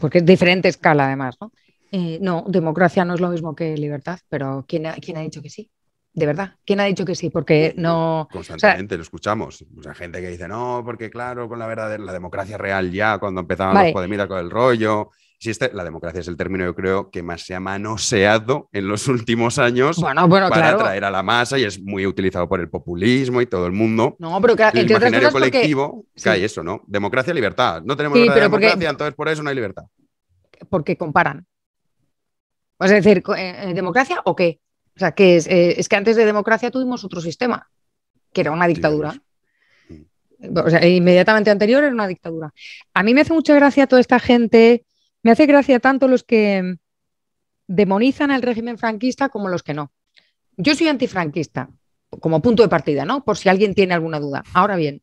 Porque es diferente escala, además, ¿no? Eh, no, democracia no es lo mismo que libertad, pero ¿quién ha, ha dicho que sí? De verdad, ¿quién ha dicho que sí? Porque no... Constantemente lo escuchamos. O gente que dice, no, porque claro, con la verdad, la democracia real ya, cuando empezaba la los con el rollo, este, la democracia es el término, yo creo, que más se ha manoseado en los últimos años para atraer a la masa y es muy utilizado por el populismo y todo el mundo. No, pero que, el imaginario colectivo eso, ¿no? Democracia, libertad. No tenemos sí, democracia, entonces por eso no hay libertad. Porque comparan a decir, eh, eh, ¿democracia o qué? O sea, que es, eh, es que antes de democracia tuvimos otro sistema, que era una dictadura. Mm. O sea, inmediatamente anterior era una dictadura. A mí me hace mucha gracia toda esta gente, me hace gracia tanto los que demonizan al régimen franquista como los que no. Yo soy antifranquista, como punto de partida, ¿no? Por si alguien tiene alguna duda. Ahora bien,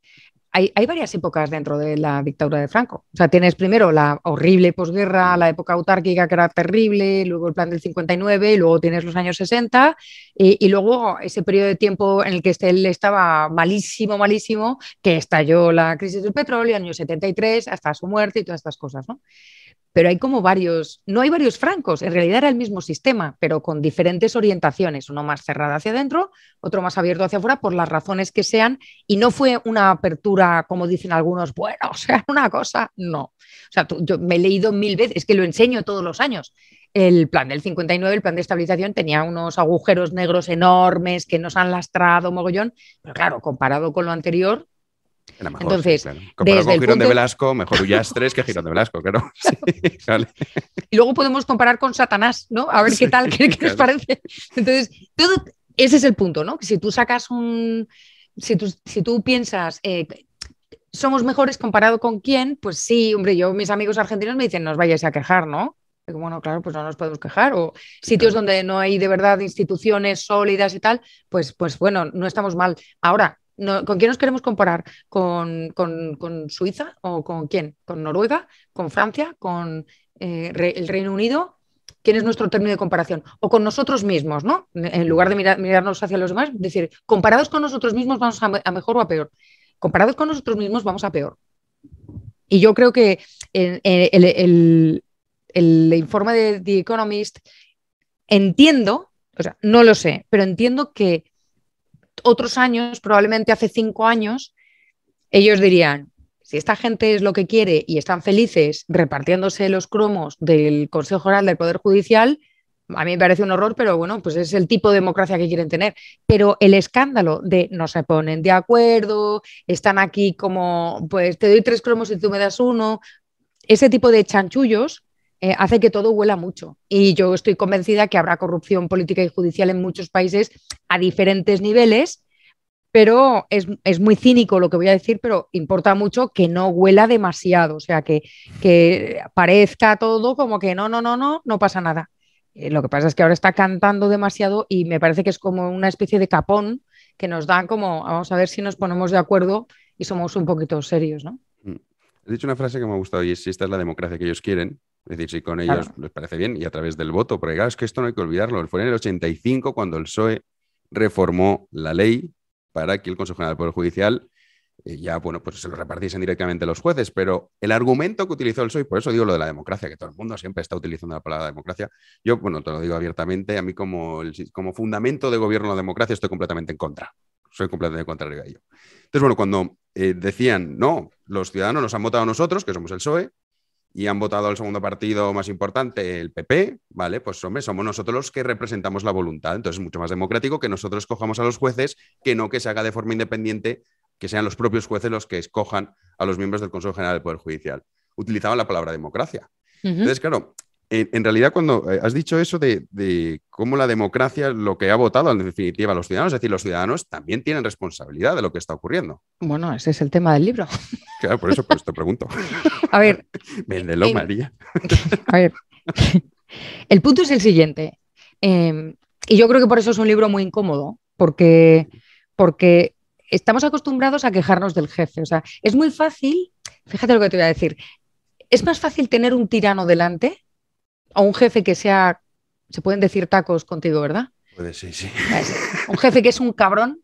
hay, varias épocas dentro de la dictadura de Franco. O sea, tienes primero la horrible posguerra, la época autárquica que era terrible, luego el plan del 59, y luego tienes los años 60, y, luego ese periodo de tiempo en el que él estaba malísimo, malísimo, que estalló la crisis del petróleo, año 73, hasta su muerte y todas estas cosas. ¿no? pero hay como varios, no hay varios francos, en realidad era el mismo sistema, pero con diferentes orientaciones, uno más cerrado hacia adentro, otro más abierto hacia afuera, por las razones que sean, y no fue una apertura, como dicen algunos, bueno, [laughs] o sea, una cosa, no. O sea, yo me he leído mil veces, es que lo enseño todos los años. El plan del 59, el plan de estabilización, tenía unos agujeros negros enormes que nos han lastrado mogollón, pero claro, comparado con lo anterior, entonces, con Girón de Velasco, mejor Ullastres que [laughs] Girón de Velasco, claro. [laughs] [laughs] Y luego podemos comparar con Satanás, ¿no? A ver qué tal, qué, parece. Entonces, ese es el punto, ¿no? Que si tú sacas un. Si tú, si tú piensas. Eh, somos mejores comparado con quién, pues sí, hombre, yo, mis amigos argentinos me dicen, no os vayáis a quejar, ¿no? bueno, claro, pues no nos podemos quejar. O sitios donde no hay de verdad instituciones sólidas y tal, pues, pues bueno, no estamos mal. Ahora, ¿Con quién nos queremos comparar? ¿Con, Suiza o con quién? ¿Con Noruega? ¿Con Francia? ¿Con eh, el Reino Unido? ¿Quién es nuestro término de comparación? O con nosotros mismos, ¿no? En lugar de mirarnos hacia los demás, decir, comparados con nosotros mismos vamos a, mejor o a peor. Comparados con nosotros mismos vamos a peor. Y yo creo que eh, eh, el, el, informe de The Economist, entiendo, o sea, no lo sé, pero entiendo que otros años, probablemente hace cinco años, ellos dirían, si esta gente es lo que quiere y están felices repartiéndose los cromos del Consejo Oral del Poder Judicial, a mí me parece un horror, pero bueno, pues es el tipo de democracia que quieren tener. Pero el escándalo de no se ponen de acuerdo, están aquí como, pues te doy tres cromos y tú me das uno, ese tipo de chanchullos eh, hace que todo huela mucho. Y yo estoy convencida que habrá corrupción política y judicial en muchos países a diferentes niveles, pero es, muy cínico lo que voy a decir, pero importa mucho que no huela demasiado, o sea, que, parezca todo como que no, no, no, no, no pasa nada. Eh, lo que pasa es que ahora está cantando demasiado y me parece que es como una especie de capón que nos da como, vamos a ver si nos ponemos de acuerdo y somos un poquito serios, ¿no? Mm. He dicho una frase que me ha gustado y es, esta es la democracia que ellos quieren, es decir, si con ellos les parece bien y a través del voto, porque claro, es que esto no hay que olvidarlo. Fue en el 85 cuando el PSOE reformó la ley para que el Consejo General del Poder Judicial eh, ya, bueno, pues se lo repartiesen directamente los jueces, pero el argumento que utilizó el PSOE, por eso digo lo de la democracia, que todo el mundo siempre está utilizando la palabra democracia, yo, bueno, te lo digo abiertamente, a mí como, como fundamento de gobierno de democracia estoy completamente en contra, soy completamente contrario a ello. Entonces, bueno, cuando eh, decían, no, los ciudadanos nos han votado a nosotros, que somos el PSOE, y han votado al segundo partido más importante, el PP, ¿vale? Pues hombre, somos nosotros los que representamos la voluntad. Entonces es mucho más democrático que nosotros cojamos a los jueces que no que se haga de forma independiente, que sean los propios jueces los que escojan a los miembros del Consejo General del Poder Judicial. Utilizaban la palabra democracia. Entonces, claro, en, realidad, cuando eh, has dicho eso de, cómo la democracia, lo que ha votado en definitiva los ciudadanos, es decir, los ciudadanos también tienen responsabilidad de lo que está ocurriendo. Bueno, ese es el tema del libro. [laughs] Claro, por eso te pregunto. A ver. Véndelo, [laughs] eh, María. [laughs] A ver. El punto es el siguiente. Em, y yo creo que por eso es un libro muy incómodo, porque, porque estamos acostumbrados a quejarnos del jefe. O sea, es muy fácil, fíjate lo que te voy a decir, es más fácil tener un tirano delante a un jefe que sea, se pueden decir tacos contigo, ¿verdad? Puede, sí, sí. Un jefe que es un cabrón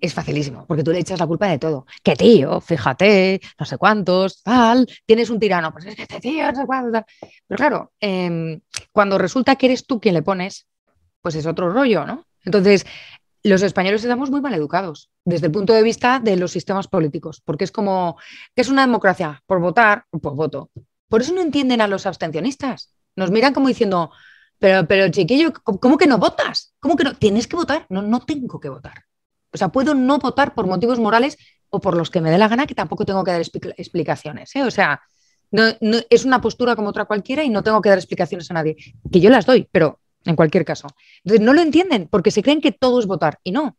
es facilísimo, porque tú le echas la culpa de todo. Que tío, fíjate, no sé cuántos, tal, tienes un tirano, pues es que este tío, no sé cuántos, Pero claro, em, cuando resulta que eres tú quien le pones, pues es otro rollo, ¿no? Entonces, los españoles estamos muy mal educados desde el punto de vista de los sistemas políticos, porque es como, ¿qué es una democracia? Por votar, por pues voto. Por eso no entienden a los abstencionistas. Nos miran como diciendo, pero, pero chiquillo, ¿cómo que no votas? ¿Cómo que no? Tienes que votar. No, no tengo que votar. O sea, puedo no votar por motivos morales o por los que me dé la gana, que tampoco tengo que dar explicaciones. ¿eh? O sea, no, es una postura como otra cualquiera y no tengo que dar explicaciones a nadie. Que yo las doy, pero en cualquier caso. Entonces, no lo entienden porque se creen que todo es votar y no.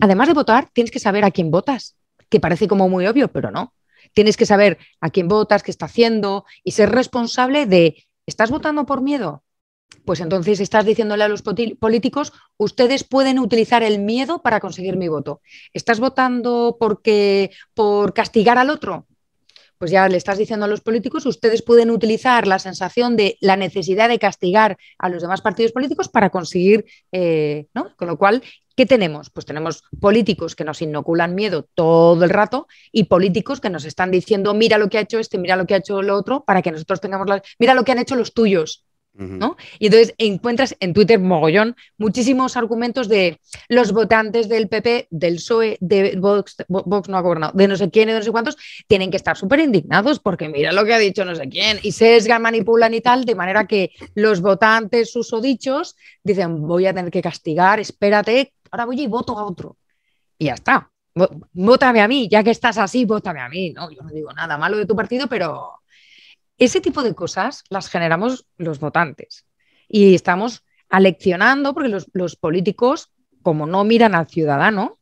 además de votar, tienes que saber a quién votas, que parece como muy obvio, pero no. Tienes que saber a quién votas, qué está haciendo y ser responsable de ¿Estás votando por miedo? Pues entonces estás diciéndole a los políticos, ustedes pueden utilizar el miedo para conseguir mi voto. ¿Estás votando porque por castigar al otro? pues ya le estás diciendo a los políticos, ustedes pueden utilizar la sensación de la necesidad de castigar a los demás partidos políticos para conseguir, eh, ¿no? Con lo cual, ¿qué tenemos? Pues tenemos políticos que nos inoculan miedo todo el rato y políticos que nos están diciendo, mira lo que ha hecho este, mira lo que ha hecho lo otro, para que nosotros tengamos la... Mira lo que han hecho los tuyos. Y entonces encuentras en Twitter mogollón muchísimos argumentos de los votantes del PP, del PSOE, de Vox, no ha gobernado, de no sé quién de no sé cuántos, tienen que estar súper indignados porque mira lo que ha dicho no sé quién y sesgan, manipulan y tal, de manera que los votantes susodichos dicen voy a tener que castigar, espérate, ahora voy y voto a otro. Y ya está. Vótame a mí, ya que estás así, vótame a mí. No, yo no digo nada malo de tu partido, pero ese tipo de cosas las generamos los votantes y estamos aleccionando porque los, políticos, como no miran al ciudadano,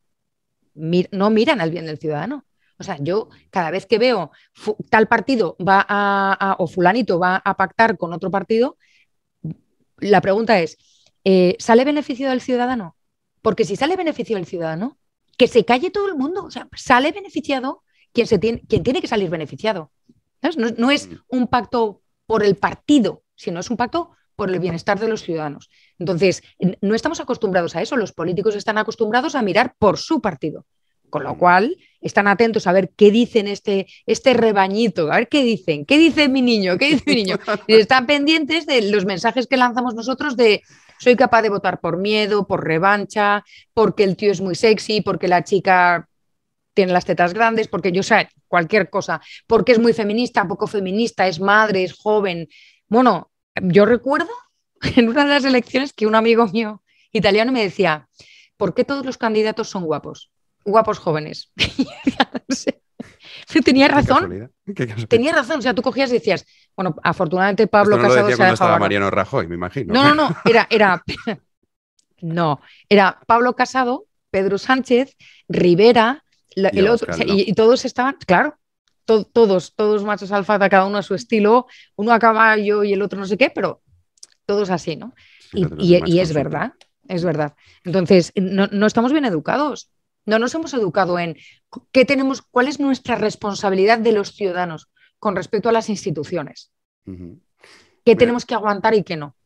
no miran al bien del ciudadano. O sea, yo cada vez que veo tal partido va a, o fulanito va a pactar con otro partido, la pregunta es, eh, ¿sale beneficio del ciudadano? Porque si sale beneficio del ciudadano, que se calle todo el mundo. O sea, sale beneficiado se quien tiene que salir beneficiado. No, es mm. un pacto por el partido, sino es un pacto por el bienestar de los ciudadanos. Entonces, no estamos acostumbrados a eso, los políticos están acostumbrados a mirar por su partido, con lo mm. cual están atentos a ver qué dicen este, este rebañito, a ver qué dicen, qué dice mi niño, qué dice mi niño. [laughs] Y están pendientes de los mensajes que lanzamos nosotros de soy capaz de votar por miedo, por revancha, porque el tío es muy sexy, porque la chica tiene las tetas grandes, porque yo, sé cualquier cosa, porque es muy feminista, poco feminista, es madre, es joven. Bueno, yo recuerdo [laughs] en una de las elecciones que un amigo mío italiano me decía, ¿por qué todos los candidatos son guapos? Guapos jóvenes. [laughs] tenía razón. tenía razón. O sea, tú cogías y decías, bueno, afortunadamente Pablo no Casado cuando estaba Mariano Rajoy, me imagino. No, no, no. [laughs] Era, era, no, era Pablo Casado, Pedro Sánchez, Rivera, otro, y, todos estaban, claro, todos, todos machos alfa, cada uno a su estilo, uno a caballo y el otro no sé qué, pero todos así, ¿no? y, es verdad, es verdad. Entonces, no, estamos bien educados. No nos hemos educado en qué tenemos, cuál es nuestra responsabilidad de los ciudadanos con respecto a las instituciones. ¿Qué tenemos que aguantar y qué no?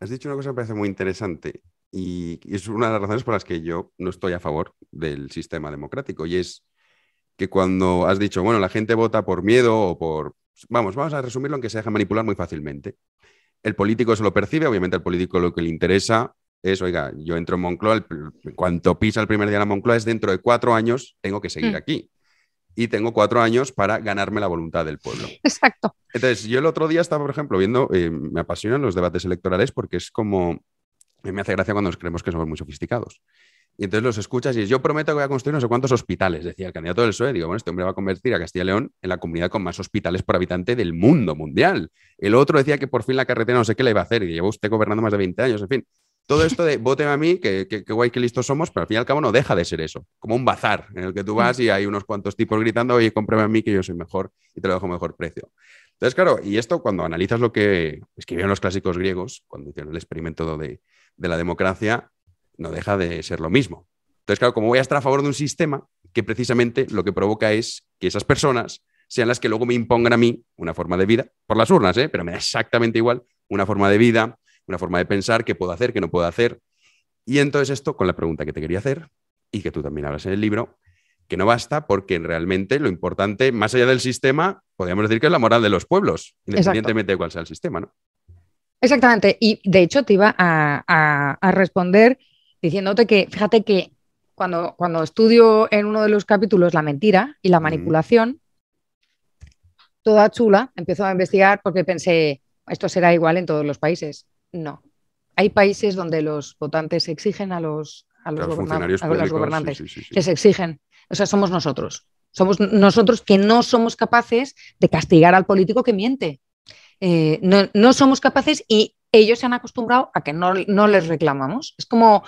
Has dicho una cosa que me parece muy interesante y, es una de las razones por las que yo no estoy a favor del sistema democrático. Y es que cuando has dicho, bueno, la gente vota por miedo o por... Vamos, vamos a resumirlo en que se deja manipular muy fácilmente. El político se lo percibe, obviamente al político lo que le interesa es, oiga, yo entro en Moncloa, cuanto pisa el primer día la Moncloa es dentro de cuatro años tengo que seguir mm. aquí. Y tengo cuatro años para ganarme la voluntad del pueblo. Exacto. Entonces, yo el otro día estaba, por ejemplo, viendo, eh, me apasionan los debates electorales porque es como mí me hace gracia cuando nos creemos que somos muy sofisticados. Y entonces los escuchas y es, yo prometo que voy a construir no sé cuántos hospitales, decía el candidato del PSOE. Digo, bueno, este hombre va a convertir a Castilla y León en la comunidad con más hospitales por habitante del mundo mundial. El otro decía que por fin la carretera no sé qué le iba a hacer y lleva usted gobernando más de 20 años, en fin. Todo esto de voten a mí, que, guay, que listos somos, pero al fin y al cabo no deja de ser eso, como un bazar en el que tú vas y hay unos cuantos tipos gritando, oye, cómprame a mí que yo soy mejor y te lo dejo a mejor precio. Entonces, claro, y esto cuando analizas lo que escribieron los clásicos griegos, cuando hicieron el experimento de, de la democracia no deja de ser lo mismo. Entonces, claro, como voy a estar a favor de un sistema que precisamente lo que provoca es que esas personas sean las que luego me impongan a mí una forma de vida, por las urnas, ¿eh? pero me da exactamente igual, una forma de vida, una forma de pensar, qué puedo hacer, qué no puedo hacer. Y entonces esto, con la pregunta que te quería hacer, y que tú también hablas en el libro, que no basta porque realmente lo importante, más allá del sistema, podríamos decir que es la moral de los pueblos, independientemente de cuál sea el sistema, ¿no? Exactamente, y de hecho te iba a, responder diciéndote que, fíjate que cuando, cuando, estudio en uno de los capítulos la mentira y la mm. manipulación, toda chula, empezó a investigar porque pensé, esto será igual en todos los países. No. Hay países donde los votantes exigen a los, los, a gobernantes, que se exigen. O sea, somos nosotros. Somos nosotros que no somos capaces de castigar al político que miente. Eh, no, no, somos capaces y ellos se han acostumbrado a que no, les reclamamos. Es como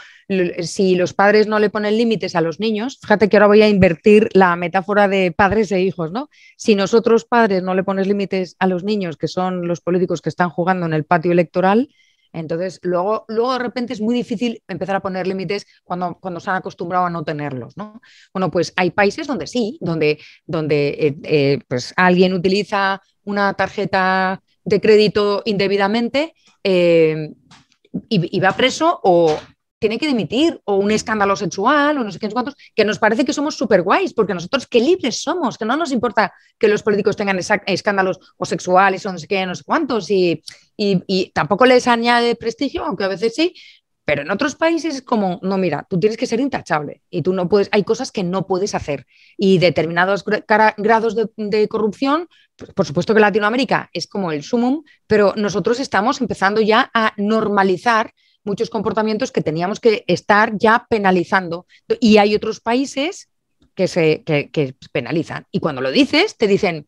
si los padres no le ponen límites a los niños, fíjate que ahora voy a invertir la metáfora de padres e hijos, ¿no? Si nosotros padres no le pones límites a los niños, que son los políticos que están jugando en el patio electoral, entonces, luego, luego de repente es muy difícil empezar a poner límites cuando, cuando se han acostumbrado a no tenerlos. ¿no? Bueno, pues hay países donde sí, donde, donde eh, eh, pues alguien utiliza una tarjeta de crédito indebidamente eh, y, va preso o tiene que dimitir o un escándalo sexual o no sé qué cuántos, que nos parece que somos súper guays porque nosotros qué libres somos, que no nos importa que los políticos tengan escándalos o sexuales o no sé qué, no sé cuántos y, tampoco les añade prestigio, aunque a veces sí, pero en otros países es como, no, mira, tú tienes que ser intachable y tú no puedes, hay cosas que no puedes hacer y determinados grados de corrupción por supuesto que Latinoamérica es como el sumum, pero nosotros estamos empezando ya a normalizar muchos comportamientos que teníamos que estar ya penalizando. Y hay otros países que, se, que, penalizan. Y cuando lo dices, te dicen,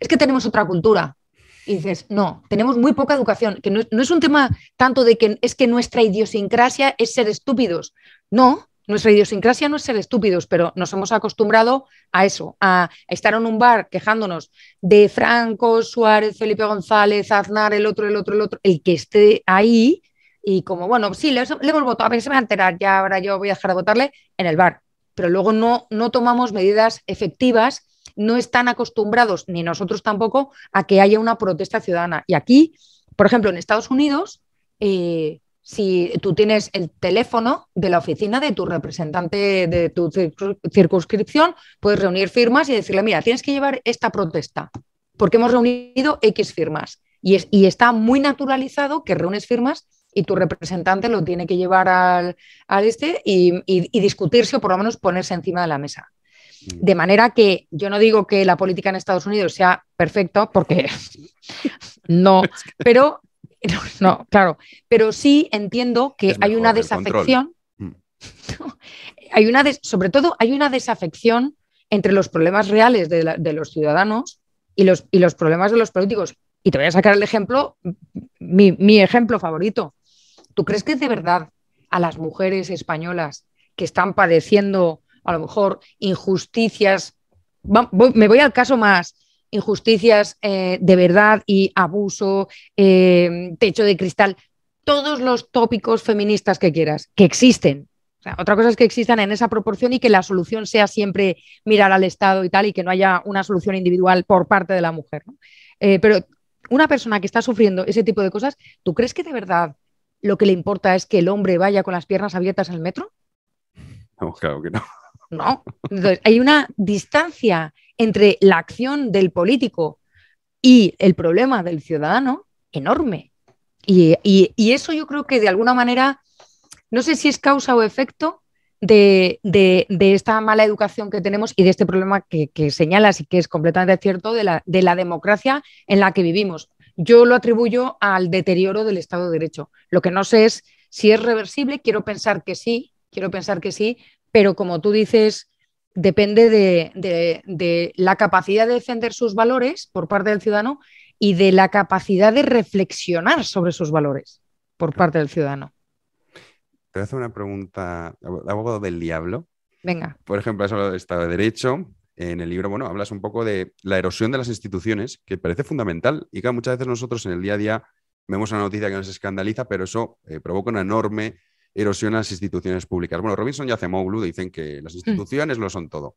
es que tenemos otra cultura. Y dices, no, tenemos muy poca educación, que no, no es un tema tanto de que es que nuestra idiosincrasia es ser estúpidos. No, nuestra idiosincrasia no es ser estúpidos, pero nos hemos acostumbrado a eso, a estar en un bar quejándonos de Franco, Suárez, Felipe González, Aznar, el otro, el otro, el otro, el que esté ahí y como, bueno, sí, le, hemos votado, a ver, se me va a enterar, ya ahora yo voy a dejar de votarle en el bar. Pero luego no, no tomamos medidas efectivas, no están acostumbrados, ni nosotros tampoco, a que haya una protesta ciudadana. Y aquí, por ejemplo, en Estados Unidos, eh, si tú tienes el teléfono de la oficina de tu representante de tu circunscripción, puedes reunir firmas y decirle, mira, tienes que llevar esta protesta, porque hemos reunido X firmas. Y, está muy naturalizado que reúnes firmas y tu representante lo tiene que llevar al, este y, y discutirse o por lo menos ponerse encima de la mesa. Mm. De manera que yo no digo que la política en Estados Unidos sea perfecta, porque [laughs] [laughs] no, pero [laughs] No, claro, pero sí entiendo que hay una desafección, mm. [laughs] hay una sobre todo hay una desafección entre los problemas reales de, los ciudadanos y los, y los, problemas de los políticos. Y te voy a sacar el ejemplo, mi, mi ejemplo favorito. ¿Tú crees que de verdad a las mujeres españolas que están padeciendo a lo mejor injusticias, me voy al caso más, injusticias eh, de verdad y abuso, eh, techo de cristal, todos los tópicos feministas que quieras, que existen. otra cosa es que existan en esa proporción y que la solución sea siempre mirar al Estado y tal, y que no haya una solución individual por parte de la mujer. Eh, pero una persona que está sufriendo ese tipo de cosas, ¿tú crees que de verdad lo que le importa es que el hombre vaya con las piernas abiertas al metro? No, claro que no. No. hay una distancia entre la acción del político y el problema del ciudadano enorme. Y, eso yo creo que de alguna manera, no sé si es causa o efecto, de, esta mala educación que tenemos y de este problema que, señalas y que es completamente cierto la, de la, democracia en la que vivimos. Yo lo atribuyo al deterioro del Estado de Derecho. Lo que no sé es si es reversible, quiero pensar que sí, quiero pensar que sí, pero como tú dices, depende de, la capacidad de defender sus valores por parte del ciudadano y de la capacidad de reflexionar sobre sus valores por parte del ciudadano. Te voy a hacer una pregunta, abogado del diablo. Venga. Por ejemplo, has hablado del Estado de Derecho. En el libro, bueno, hablas un poco de la erosión de las instituciones, que parece fundamental y que muchas veces nosotros en el día a día vemos una noticia que nos escandaliza, pero eso eh, provoca una enorme erosiona las instituciones públicas. Bueno, Robinson hace Acemoglu dicen que las mm. instituciones lo son todo.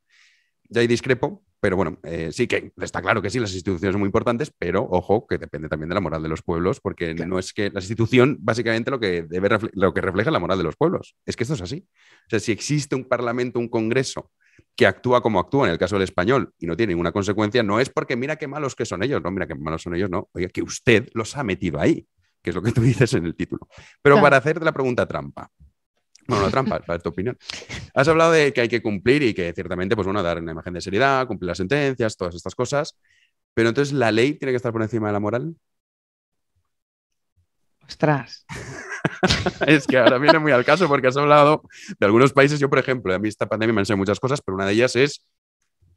Ya hay discrepo, pero bueno, eh, sí que está claro que sí, las instituciones son muy importantes, pero ojo, que depende también de la moral de los pueblos, porque no es que la institución básicamente lo que, debe lo que refleja la moral de los pueblos. Es que esto es así. O sea, si existe un parlamento, un congreso que actúa como actúa en el caso del español y no tiene ninguna consecuencia, no es porque mira qué malos que son ellos, no, mira qué malos son ellos, no, oiga, que usted los ha metido ahí que es lo que tú dices en el título. Pero para hacerte la pregunta trampa, bueno, la trampa, para tu opinión. Has hablado de que hay que cumplir y que ciertamente, pues bueno, dar una imagen de seriedad, cumplir las sentencias, todas estas cosas. Pero entonces, ¿la ley tiene que estar por encima de la moral? Ostras. [laughs] es que ahora viene muy al caso porque has hablado de algunos países. Yo, por ejemplo, a mí esta pandemia me han enseñado muchas cosas, pero una de ellas es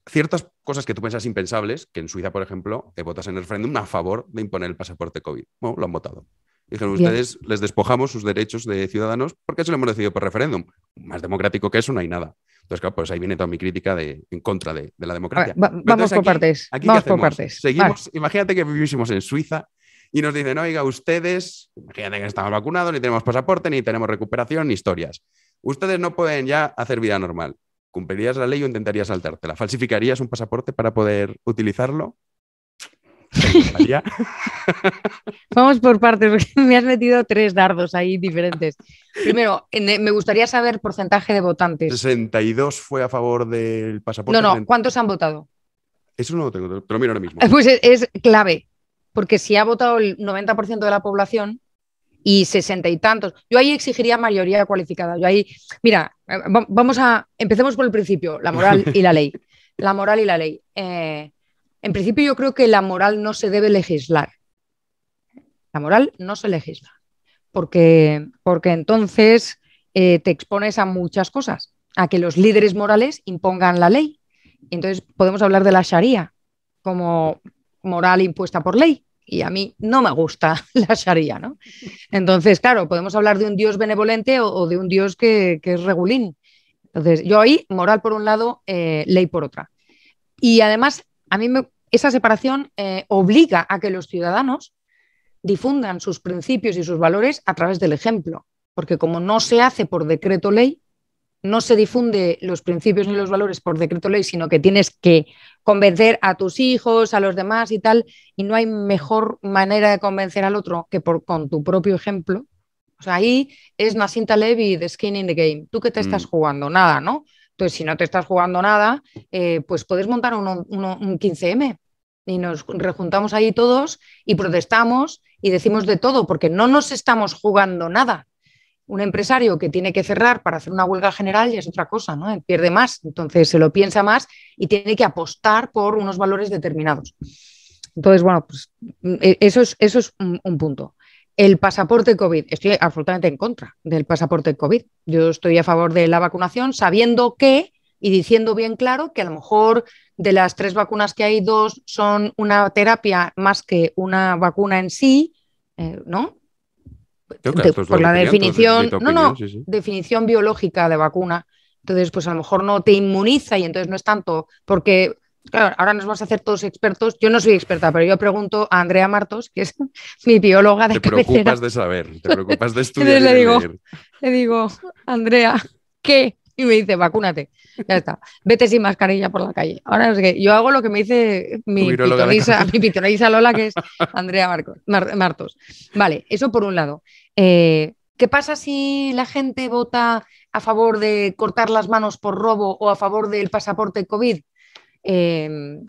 ciertas cosas que tú piensas impensables, que en Suiza, por ejemplo, te votas en el referéndum a favor de imponer el pasaporte COVID. Bueno, lo han votado. Dijeron, ustedes les despojamos sus derechos de ciudadanos porque eso lo hemos decidido por referéndum. Más democrático que eso no hay nada. Entonces, claro, pues ahí viene toda mi crítica de, en contra de, la democracia. vamos por partes. vamos Seguimos, imagínate que viviésemos en Suiza y nos dicen, oiga, ustedes, imagínate que estamos vacunados, ni tenemos pasaporte, ni tenemos recuperación, ni historias. Ustedes no pueden ya hacer vida normal. ¿Cumplirías la ley o intentarías saltártela? ¿Falsificarías un pasaporte para poder utilizarlo? [laughs] Vamos por partes, porque [laughs] me has metido tres dardos ahí diferentes. Primero, eh, me gustaría saber porcentaje de votantes. 62 fue a favor del pasaporte. No, no, ¿cuántos han votado? Eso no lo tengo, te lo miro ahora mismo. [laughs] Pues es clave, porque si ha votado el 90% de la población, y sesenta y tantos. Yo ahí exigiría mayoría cualificada. Yo ahí, mira, eh, vamos a, empecemos por el principio, la moral y la ley. La moral y la ley. Eh, en principio yo creo que la moral no se debe legislar. La moral no se legisla, porque, porque entonces eh, te expones a muchas cosas, a que los líderes morales impongan la ley. Entonces podemos hablar de la Sharia como moral impuesta por ley, y a mí no me gusta [laughs] la Sharia, ¿no? Entonces, claro, podemos hablar de un Dios benevolente o, de un Dios que, es regulín. Entonces, yo ahí, moral por un lado, eh, ley por otra. Y además, a mí esa separación eh, obliga a que los ciudadanos difundan sus principios y sus valores a través del ejemplo, porque como no se hace por decreto ley, no se difunde los principios ni los valores por decreto ley, sino que tienes que convencer a tus hijos, a los demás y tal, y no hay mejor manera de convencer al otro que por, con tu propio ejemplo. O sea, ahí es Nassim cinta y de Skin in the Game. ¿Tú qué te mm. estás jugando? Nada, ¿no? Entonces, si no te estás jugando nada, eh, pues puedes montar un 15M y nos rejuntamos ahí todos y protestamos y decimos de todo, porque no nos estamos jugando nada un empresario que tiene que cerrar para hacer una huelga general ya es otra cosa, ¿no? pierde más, entonces se lo piensa más y tiene que apostar por unos valores determinados. Entonces, bueno, pues mm, e, eso es, eso es un, punto. El pasaporte COVID. Estoy absolutamente en contra del pasaporte COVID. Yo estoy a favor de la vacunación sabiendo que y diciendo bien claro que a lo mejor de las tres vacunas que hay, dos son una terapia más que una vacuna en sí, eh, ¿no? por la definición, no, no, definición biológica de vacuna. Entonces, pues a lo mejor no te inmuniza y entonces no es tanto, porque claro, ahora nos vamos a hacer todos expertos. Yo no soy experta, pero yo pregunto a Andrea Martos, que es [laughs] mi bióloga de Te preocupas de saber, te preocupas de [laughs] estudiar. entonces le digo, le digo, Andrea, ¿qué? y me dice, vacúnate. Ya está. Vete sin mascarilla por la calle. Ahora sé qué. yo hago lo que me dice mi pitoniza Lola, que es Andrea Marcos, Martos. Vale, eso por un lado. Eh, ¿Qué pasa si la gente vota a favor de cortar las manos por robo o a favor del pasaporte COVID? Em,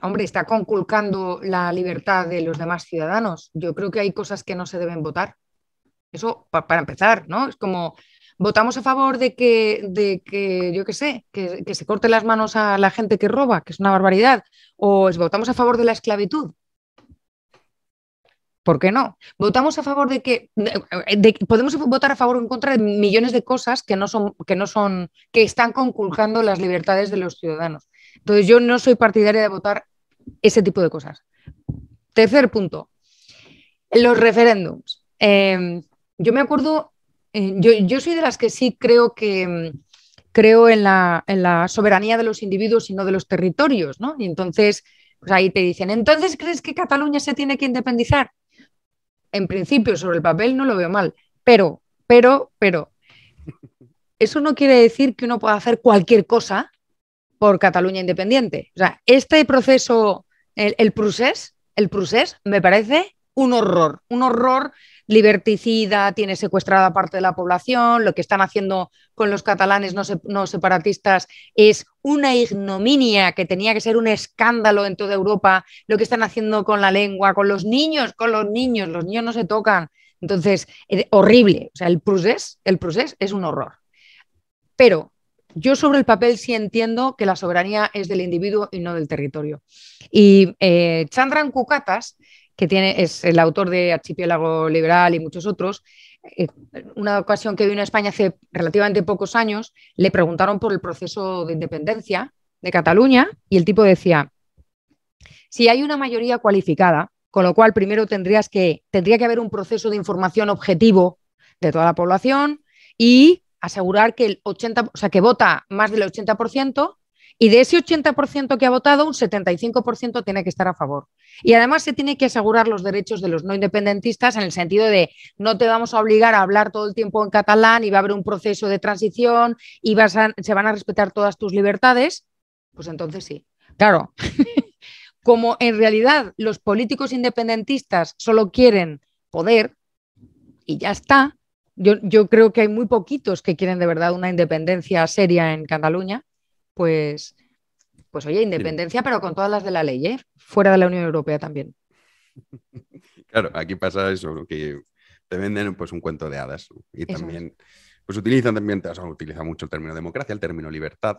hombre, está conculcando la libertad de los demás ciudadanos. Yo creo que hay cosas que no se deben votar. Eso para empezar, ¿no? Es como votamos a favor de que, de yo qué sé, que, se corten las manos a la gente que roba, que es una barbaridad, o votamos a favor de la esclavitud. ¿Por qué no? Votamos a favor de que podemos votar a favor o en contra de millones de cosas que no son que no son que están conculcando las libertades de los ciudadanos. Entonces yo no soy partidaria de votar ese tipo de cosas. Tercer punto, los referéndums. Em, yo me acuerdo eh, yo, soy de las que sí creo que mm, creo en la, soberanía de los individuos y no de los territorios, ¿no? Y entonces, pues ahí te dicen, ¿entonces crees que Cataluña se tiene que independizar? En principio, sobre el papel no lo veo mal, pero, pero, pero, eso no quiere decir que uno pueda hacer cualquier cosa por Cataluña independiente. O sea, este proceso, el, el procés, el procés me parece un horror, un horror liberticida, tiene secuestrada parte de la población, lo que están haciendo con los catalanes no, no separatistas es una ignominia que tenía que ser un escándalo en toda Europa, lo que están haciendo con la lengua, con los niños, con los niños, los niños no se tocan. Entonces, eh, horrible. O sea, el procés, el es un horror. Pero yo sobre el papel sí entiendo que la soberanía es del individuo y no del territorio. Y eh, Chandran Cucatas que tiene, es el autor de Archipiélago Liberal y muchos otros. Eh, una ocasión que vino a España hace relativamente pocos años, le preguntaron por el proceso de independencia de Cataluña y el tipo decía, si hay una mayoría cualificada, con lo cual primero tendrías que, tendría que haber un proceso de información objetivo de toda la población y asegurar que el 80, o sea, que vota más del 80%, y de ese 80% que ha votado, un 75% tiene que estar a favor. Y además se tiene que asegurar los derechos de los no independentistas en el sentido de no te vamos a obligar a hablar todo el tiempo en catalán y va a haber un proceso de transición y se van a respetar todas tus libertades. Pues entonces sí. Claro, [laughs] como en realidad los políticos independentistas solo quieren poder y ya está, yo, yo creo que hay muy poquitos que quieren de verdad una independencia seria en Cataluña pues, pues oye, independencia, pero con todas las de la ley, ¿eh? fuera de la Unión Europea también. [laughs] Claro, aquí pasa eso, que te venden pues un cuento de hadas y también, pues utilizan también, o sea, mucho el término democracia, el término libertad.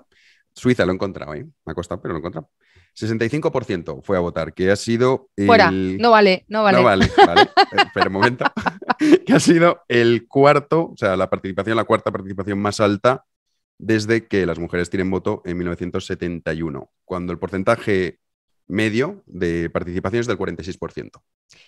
Suiza lo he encontrado, ¿eh? me ha costado, pero lo he encontrado. 65% fue a votar, que ha sido. Fuera, no vale, no vale. No vale, vale. Eh, espera un momento. [laughs] que ha sido el cuarto, o sea, la participación, la cuarta participación más alta desde que las mujeres tienen voto en 1971, cuando el porcentaje medio de participación es del 46%.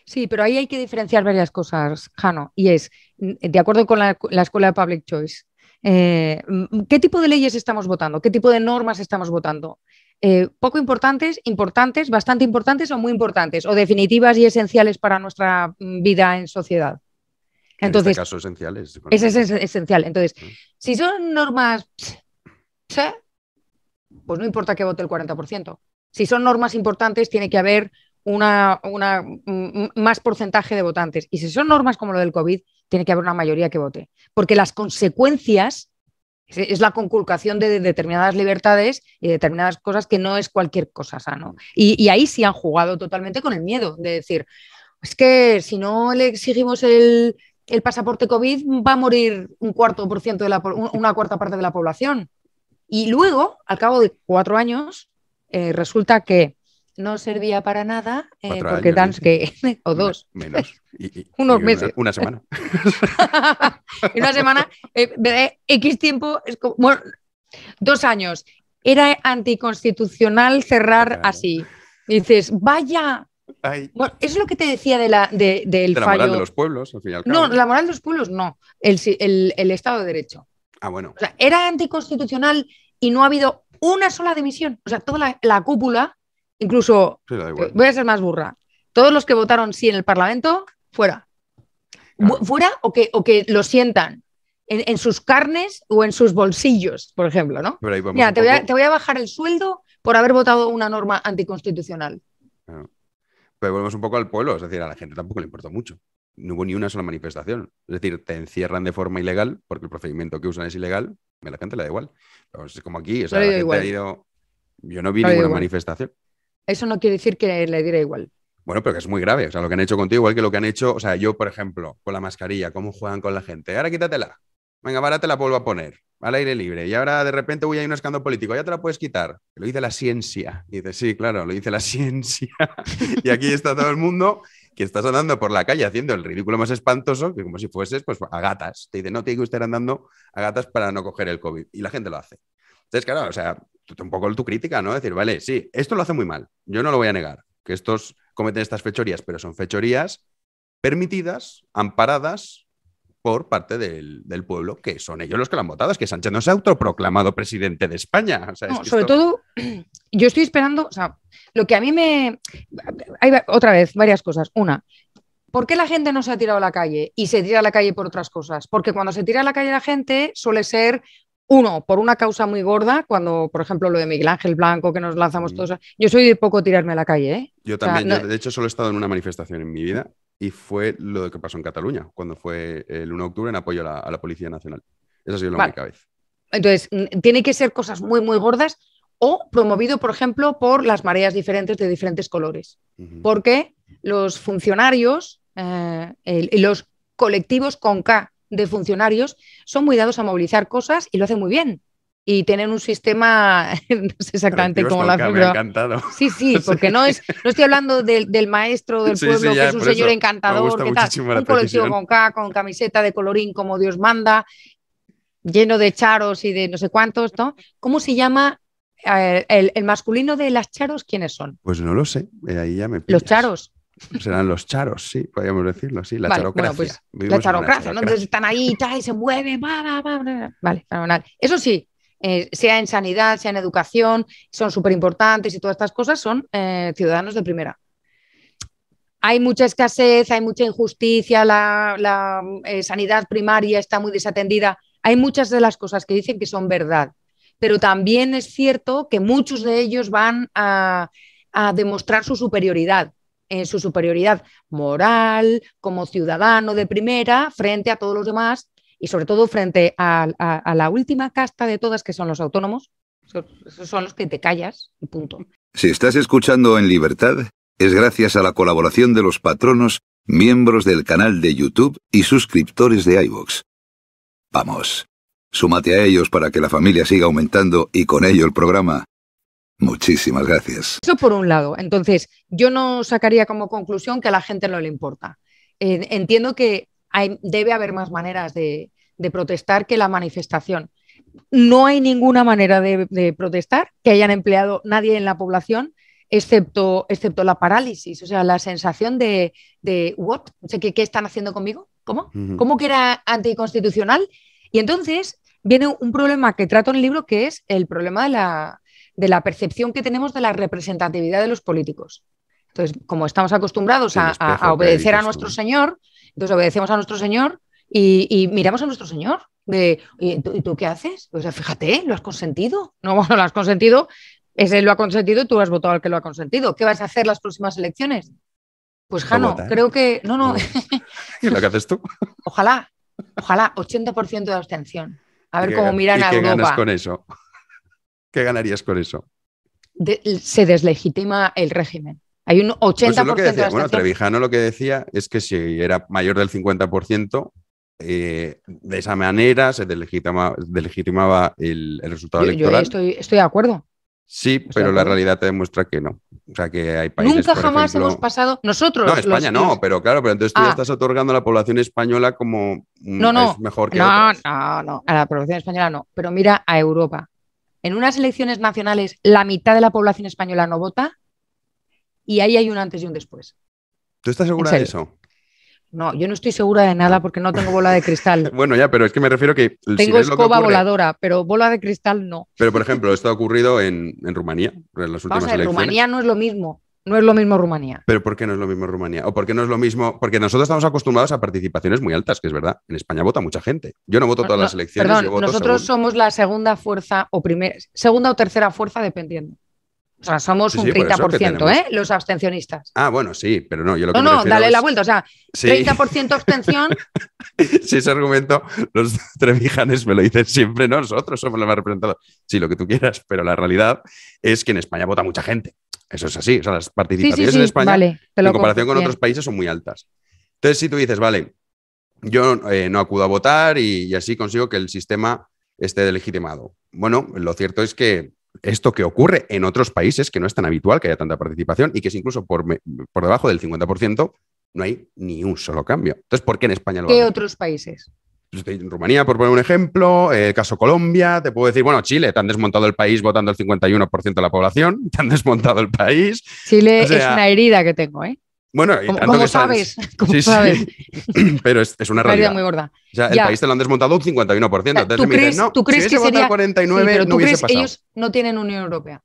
Sí, pero ahí hay que diferenciar varias cosas, Jano, y es, de acuerdo con la, escuela de Public Choice, eh, ¿qué tipo de leyes estamos votando? ¿Qué tipo de normas estamos votando? Eh, poco importantes, importantes, bastante importantes o muy importantes, o definitivas y esenciales para nuestra vida en sociedad. Entonces, en este caso es, esencial. Entonces, ¿Mm? si son normas, pues no importa que vote el 40%. Si son normas importantes, tiene que haber una, más porcentaje de votantes. Y si son normas como lo del COVID, tiene que haber una mayoría que vote. Porque las consecuencias es la conculcación de determinadas libertades y determinadas cosas que no es cualquier cosa sano. Mm. Y, y ahí sí han jugado totalmente con el miedo de decir, es que si no le exigimos el, el pasaporte COVID va a morir un cuarto por ciento de la, una cuarta parte de la población. Y luego, al cabo de cuatro años, eh, resulta que no servía para nada eh, porque [laughs] o dos menos [laughs] unos meses una, semana [laughs] una semana eh, x tiempo dos años era anticonstitucional cerrar así dices vaya eso es lo que te decía de la, del la moral de los pueblos, al final. No, la moral de los pueblos no. El, Estado de Derecho. Ah, bueno. O sea, era anticonstitucional y no ha habido una sola dimisión. O sea, toda la, cúpula, incluso. Eh, voy a ser más burra. Todos los que votaron sí en el Parlamento, fuera. Fuera o que, o que lo sientan. En, sus carnes o en sus bolsillos, por ejemplo, ¿no? Mira, te, voy a, te, voy a, bajar el sueldo por haber votado una norma anticonstitucional. Claro. Pero volvemos un poco al pueblo, es decir, a la gente tampoco le importó mucho. No hubo ni una sola manifestación. Es decir, te encierran de forma ilegal porque el procedimiento que usan es ilegal, a la gente le da igual. es como aquí, ha ido. Yo no vi ninguna manifestación. Eso no quiere decir que le diera igual. Bueno, pero que es muy grave. O sea, lo que han hecho contigo, igual que lo que han hecho, o sea, yo, por ejemplo, con la mascarilla, cómo juegan con la gente. Ahora quítatela. Venga, ahora te la vuelvo a poner al aire libre. Y ahora de repente, voy hay un escándalo político, ya te la puedes quitar. Lo dice la ciencia. dice, sí, claro, lo dice la [laughs] ciencia. y aquí está todo el mundo que estás andando por la calle haciendo el ridículo más espantoso, que como si fueses pues, a gatas. Te dice, no, tiene que estar andando a gatas para no coger el COVID. Y la gente lo hace. Entonces, claro, o sea, un poco tu crítica, ¿no? Decir, vale, sí, esto lo hace muy mal. Yo no lo voy a negar, que estos cometen estas fechorías, pero son fechorías permitidas, amparadas por parte del, pueblo, que son ellos los que lo han votado. Es que Sánchez no se ha autoproclamado presidente de España. sobre todo, [clears throat] yo estoy esperando, o sea, lo que a mí me... Hay otra vez varias cosas. Una, ¿por qué la gente no se ha tirado a la calle y se tira a la calle por otras cosas? Porque cuando se tira a la calle la gente suele ser uno, por una causa muy gorda, cuando, por ejemplo, lo de Miguel Ángel Blanco, que nos lanzamos mm. todos. Yo soy de poco tirarme a la calle. ¿eh? Yo también, de hecho, solo he estado en una manifestación en mi vida y fue lo que pasó en Cataluña, cuando fue el 1 de octubre en apoyo a la, Policía Nacional. Esa ha sido la única vez. Entonces, tiene que ser cosas muy, muy gordas o promovido, por ejemplo, por las mareas diferentes de diferentes colores. Porque los funcionarios, eh, los colectivos con K de funcionarios, son muy dados a movilizar cosas y lo hacen muy bien y tienen un sistema, [laughs] no sé exactamente cómo la hacen. Sí, [laughs] sí, porque no es, no estoy hablando del, del maestro del pueblo, que es un señor encantador, que tal, un colectivo con con camiseta de colorín como Dios manda, lleno de charos y de no sé cuántos, ¿no? ¿Cómo se llama eh, el, el, masculino de las charos? ¿Quiénes son? Pues no lo sé, eh, ahí ya me pillas. Los charos. Serán los charos, sí, podríamos decirlo así, la charocracia. Pues, la charocracia, ¿no? Entonces están ahí y se mueven, vale, fenomenal. Eso sí, eh, sea en sanidad, sea en educación, son súper importantes y todas estas cosas, son eh, ciudadanos de primera. Hay mucha escasez, hay mucha injusticia, la, eh, sanidad primaria está muy desatendida. Hay muchas de las cosas que dicen que son verdad, pero también es cierto que muchos de ellos van a, a demostrar su superioridad, su superioridad moral como ciudadano de primera frente a todos los demás y sobre todo frente a, la última casta de todas que son los autónomos, son los que te callas punto. Si estás escuchando en libertad, es gracias a la colaboración de los patronos, miembros del canal de YouTube y suscriptores de iVoox. Vamos, súmate a ellos para que la familia siga aumentando y con ello el programa. Muchísimas gracias. Eso por un lado. Entonces, yo no sacaría como conclusión que a la gente no le importa. entiendo que debe haber más maneras de, protestar que la manifestación. No hay ninguna manera de, protestar que hayan empleado nadie en la población, excepto, la parálisis, o sea, la sensación de, ¿what? ¿qué, están haciendo conmigo? ¿Cómo? ¿Cómo que era anticonstitucional? Y entonces viene un problema que trato en el libro, que es el problema de la, percepción que tenemos de la representatividad de los políticos. Entonces, como estamos acostumbrados a, obedecer a nuestro Señor, entonces obedecemos a nuestro Señor y, miramos a nuestro Señor ¿y tú, qué haces? O sea, fíjate, lo has consentido. No, [laughs] bueno, lo has consentido, él lo ha consentido, tú has votado al que lo ha consentido. ¿Qué vas a hacer las próximas elecciones? Pues Jano, creo que... No, no. [laughs] ¿Y lo que haces tú? Ojalá, ojalá, 80% de abstención. A ver cómo miran ¿y a qué Ganas con eso? [laughs] ¿Qué ganarías con eso? se deslegitima el régimen. Hay un 80% pues de Bueno, Trevijano lo que decía es que si era mayor del 50%, eh, de esa manera se delegitimaba el, resultado electoral. Yo estoy, de acuerdo. Sí, pero la realidad te demuestra que no. O sea, que hay países. Nunca jamás hemos pasado. Nosotros. No, España no, pero claro, pero entonces tú ya ah. estás otorgando a la población española como. mejor que no, no. A la población española no. Pero mira a Europa. En unas elecciones nacionales, la mitad de la población española no vota y ahí hay un antes y un después. ¿Tú estás segura de eso? No, yo no estoy segura de nada ah. porque no tengo bola de cristal. [laughs] bueno, ya, pero es que me refiero que. Tengo escoba voladora, pero bola de cristal no. Pero, por ejemplo, esto ha ocurrido en, Rumanía, en las últimas Rumanía no es lo mismo. No es lo mismo Rumanía. ¿Pero por qué no es lo mismo Rumanía? ¿O por qué no es lo mismo? Porque nosotros estamos acostumbrados a participaciones muy altas, que es verdad. En España vota mucha gente. Yo no voto todas las elecciones. nosotros somos la segunda fuerza o primera, segunda o tercera fuerza, dependiendo. O sea, somos un 30%, ¿eh? Los abstencionistas. Ah, bueno, sí, pero no, No, no, dale la vuelta, o sea, 30% abstención. [laughs] si ese argumento, los trevijanes me lo dicen siempre, ¿no? nosotros somos los más representados. Sí, lo que tú quieras, pero la realidad es que en España vota mucha gente. Eso es así, o sea, las participaciones en España, en comparación con otros países, son muy altas. Entonces, si tú dices, vale, yo eh, no acudo a votar y, así consigo que el sistema esté legitimado. Bueno, lo cierto es que esto que ocurre en otros países, que no es tan habitual que haya tanta participación y que es incluso por, debajo del 50% no hay ni un solo cambio. Entonces, ¿por qué en España lo ¿Qué otros países? Pues en Rumanía, por poner un ejemplo, el caso Colombia, te puedo decir, bueno, Chile, te han desmontado el país votando el 51% de la población, [laughs] te han desmontado el país. Chile es una herida que tengo, ¿eh? Bueno, y sabes? como sabes? [laughs] Pero es, una realidad. muy gorda. O sea, el país te lo han desmontado un 51%. Eh, Entonces ¿Tú, crees, que 49, no ¿tú ellos no tienen Unión Europea?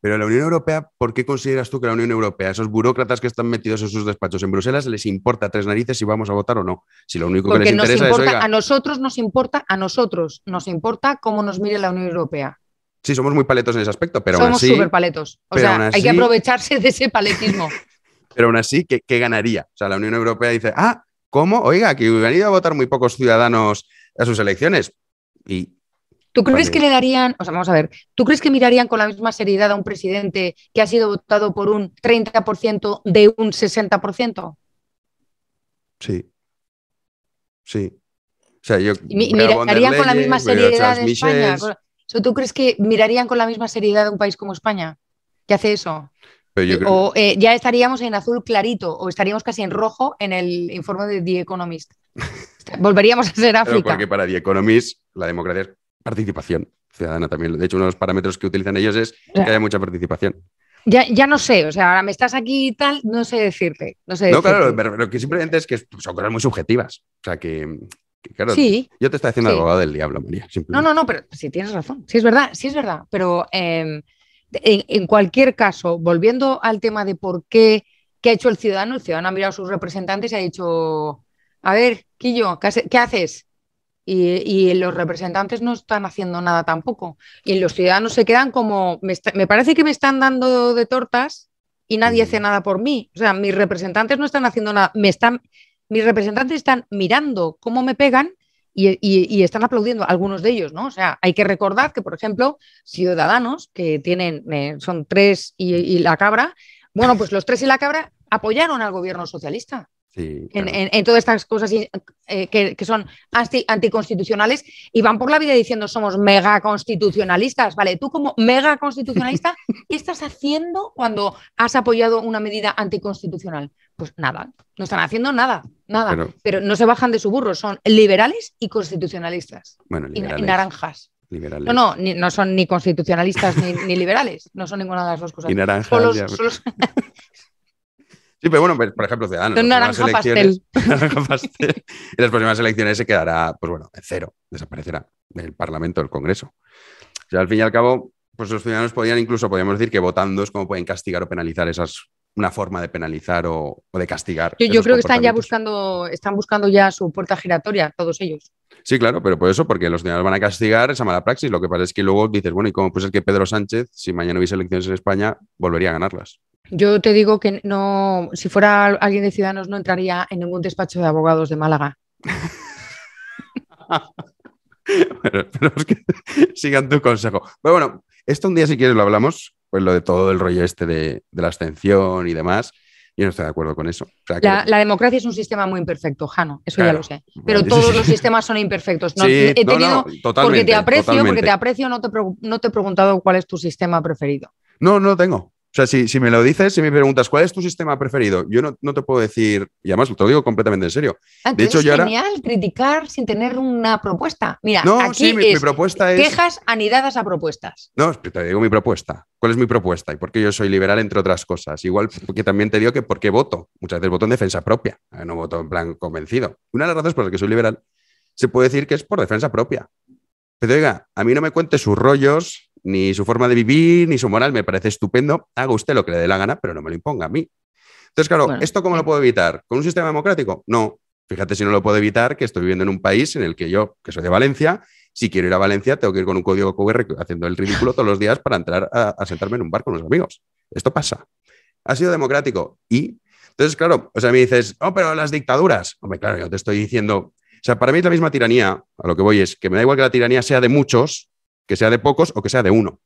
Pero la Unión Europea, ¿por qué consideras tú que la Unión Europea, esos burócratas que están metidos en sus despachos en Bruselas, les importa tres narices si vamos a votar o no? Si lo único que les nos interesa importa, es, a nosotros nos importa, a nosotros nos importa cómo nos mire la Unión Europea. Sí, somos muy paletos en ese aspecto, pero somos Somos súper paletos. O sea, hay que aprovecharse de ese paletismo. [laughs] pero aún así, ¿qué, ganaría? O sea, la Unión Europea dice, ah, ¿cómo? Oiga, que han ido a votar muy pocos ciudadanos a sus elecciones. Y, ¿Tú crees que le darían, o sea, vamos a ver, ¿tú crees que mirarían con la misma seriedad a un presidente que ha sido votado por un 30% de un 60%? Sí. Sí. O sea, yo. mirarían con la misma seriedad en España. ¿Tú crees que mirarían con la misma seriedad a un país como España? ¿Qué hace eso? Eh, o eh, ya estaríamos en azul clarito o estaríamos casi en rojo en el informe de The Economist. [laughs] Volveríamos a ser África. porque para The Economist la democracia es participación ciudadana también. De hecho, uno de los parámetros que utilizan ellos es que haya mucha participación. Ya, ya, no sé, o sea, ahora me estás aquí y tal, no sé decirte. No, sé claro, lo que simplemente es que son cosas muy subjetivas. O sea, que, claro, sí, yo te estoy haciendo abogado del diablo, María. No, no, no, pero sí tienes razón, sí es verdad, sí es verdad, pero... Em, en, cualquier caso, volviendo al tema de por qué, qué ha hecho el ciudadano, el ciudadano ha mirado a sus representantes y ha dicho, a ver, Quillo, ¿qué haces? Y, los representantes no están haciendo nada tampoco. Y los ciudadanos se quedan como, me, me, parece que me están dando de tortas y nadie hace mm. nada por mí. O sea, mis representantes no están haciendo nada, me están, mis representantes están mirando cómo me pegan y, están aplaudiendo algunos de ellos, ¿no? O sea, hay que recordar que, por ejemplo, Ciudadanos, que tienen, eh, son tres y, la cabra, bueno, pues los tres y la cabra apoyaron al gobierno socialista. en, todas estas cosas eh, que, son anti, anticonstitucionales y van por la vida diciendo somos megaconstitucionalistas, ¿vale? Tú como mega constitucionalista [laughs] ¿qué estás haciendo cuando has apoyado una medida anticonstitucional? Pues nada, no están haciendo nada nada. Pero, no se bajan de su burro, son liberales y constitucionalistas. Bueno, liberales. Y, naranjas. No, no, no son ni constitucionalistas ni, liberales, no son ninguna de las dos cosas. Y naranjas. [laughs] Sí, pero bueno, pues, por ejemplo, Ciudadanos. naranja pastel. En [laughs] las próximas elecciones se quedará, pues bueno, en cero. Desaparecerá del Parlamento, del Congreso. O sea, al fin y al cabo, pues los ciudadanos podían incluso, podríamos decir que votando es como pueden castigar o penalizar esas una forma de penalizar o, de castigar. Yo, creo que están ya buscando, están buscando ya su puerta giratoria, todos ellos. Sí, claro, pero por eso, porque los ciudadanos van a castigar esa mala praxis. Lo que pasa es que luego dices, bueno, ¿y cómo puede ser que Pedro Sánchez, si mañana hubiese elecciones en España, volvería a ganarlas? Yo te digo que no, si fuera alguien de Ciudadanos, no entraría en ningún despacho de abogados de Málaga. [laughs] pero, que sigan tu consejo. Pero bueno, esto un día, si quieres, lo hablamos pues lo de todo el rollo este de, la abstención y demás. Yo no estoy de acuerdo con eso. la, democracia es un sistema muy imperfecto, Jano, eso ya lo sé. Pero todos los sistemas son imperfectos. No, porque te aprecio, porque te aprecio, no te, no te he preguntado cuál es tu sistema preferido. No, no tengo sea, si, me lo dices, si me preguntas cuál es tu sistema preferido, yo no, te puedo decir, y además te lo digo completamente en serio. Ah, de hecho, es genial criticar sin tener una propuesta. Mira, no, aquí mi, propuesta es... quejas anidadas a propuestas. No, te digo mi propuesta. ¿Cuál es mi propuesta? Y por qué yo soy liberal, entre otras cosas. Igual porque también te digo que por qué voto. Muchas veces voto en defensa propia, eh, no voto en plan convencido. Una de las razones por las que soy liberal se puede decir que es por defensa propia. Pero oiga, a mí no me cuente sus rollos, ni su forma de vivir, ni su moral, me parece estupendo. Haga usted lo que le dé la gana, pero no me lo imponga a mí. Entonces, claro, ¿esto cómo lo puedo evitar? ¿Con un sistema democrático? No. Fíjate si no lo puedo evitar, que estoy viviendo en un país en el que yo, que soy de Valencia, si quiero ir a Valencia, tengo que ir con un código QR haciendo el ridículo todos los días para entrar a, sentarme en un bar con los amigos. Esto pasa. Ha sido democrático. Y entonces, claro, o sea, me dices, oh, pero las dictaduras. Hombre, claro, yo te estoy diciendo, o sea, para mí es la misma tiranía, a lo que voy es que me da igual que la tiranía sea de muchos, que sea de pocos o que sea de uno.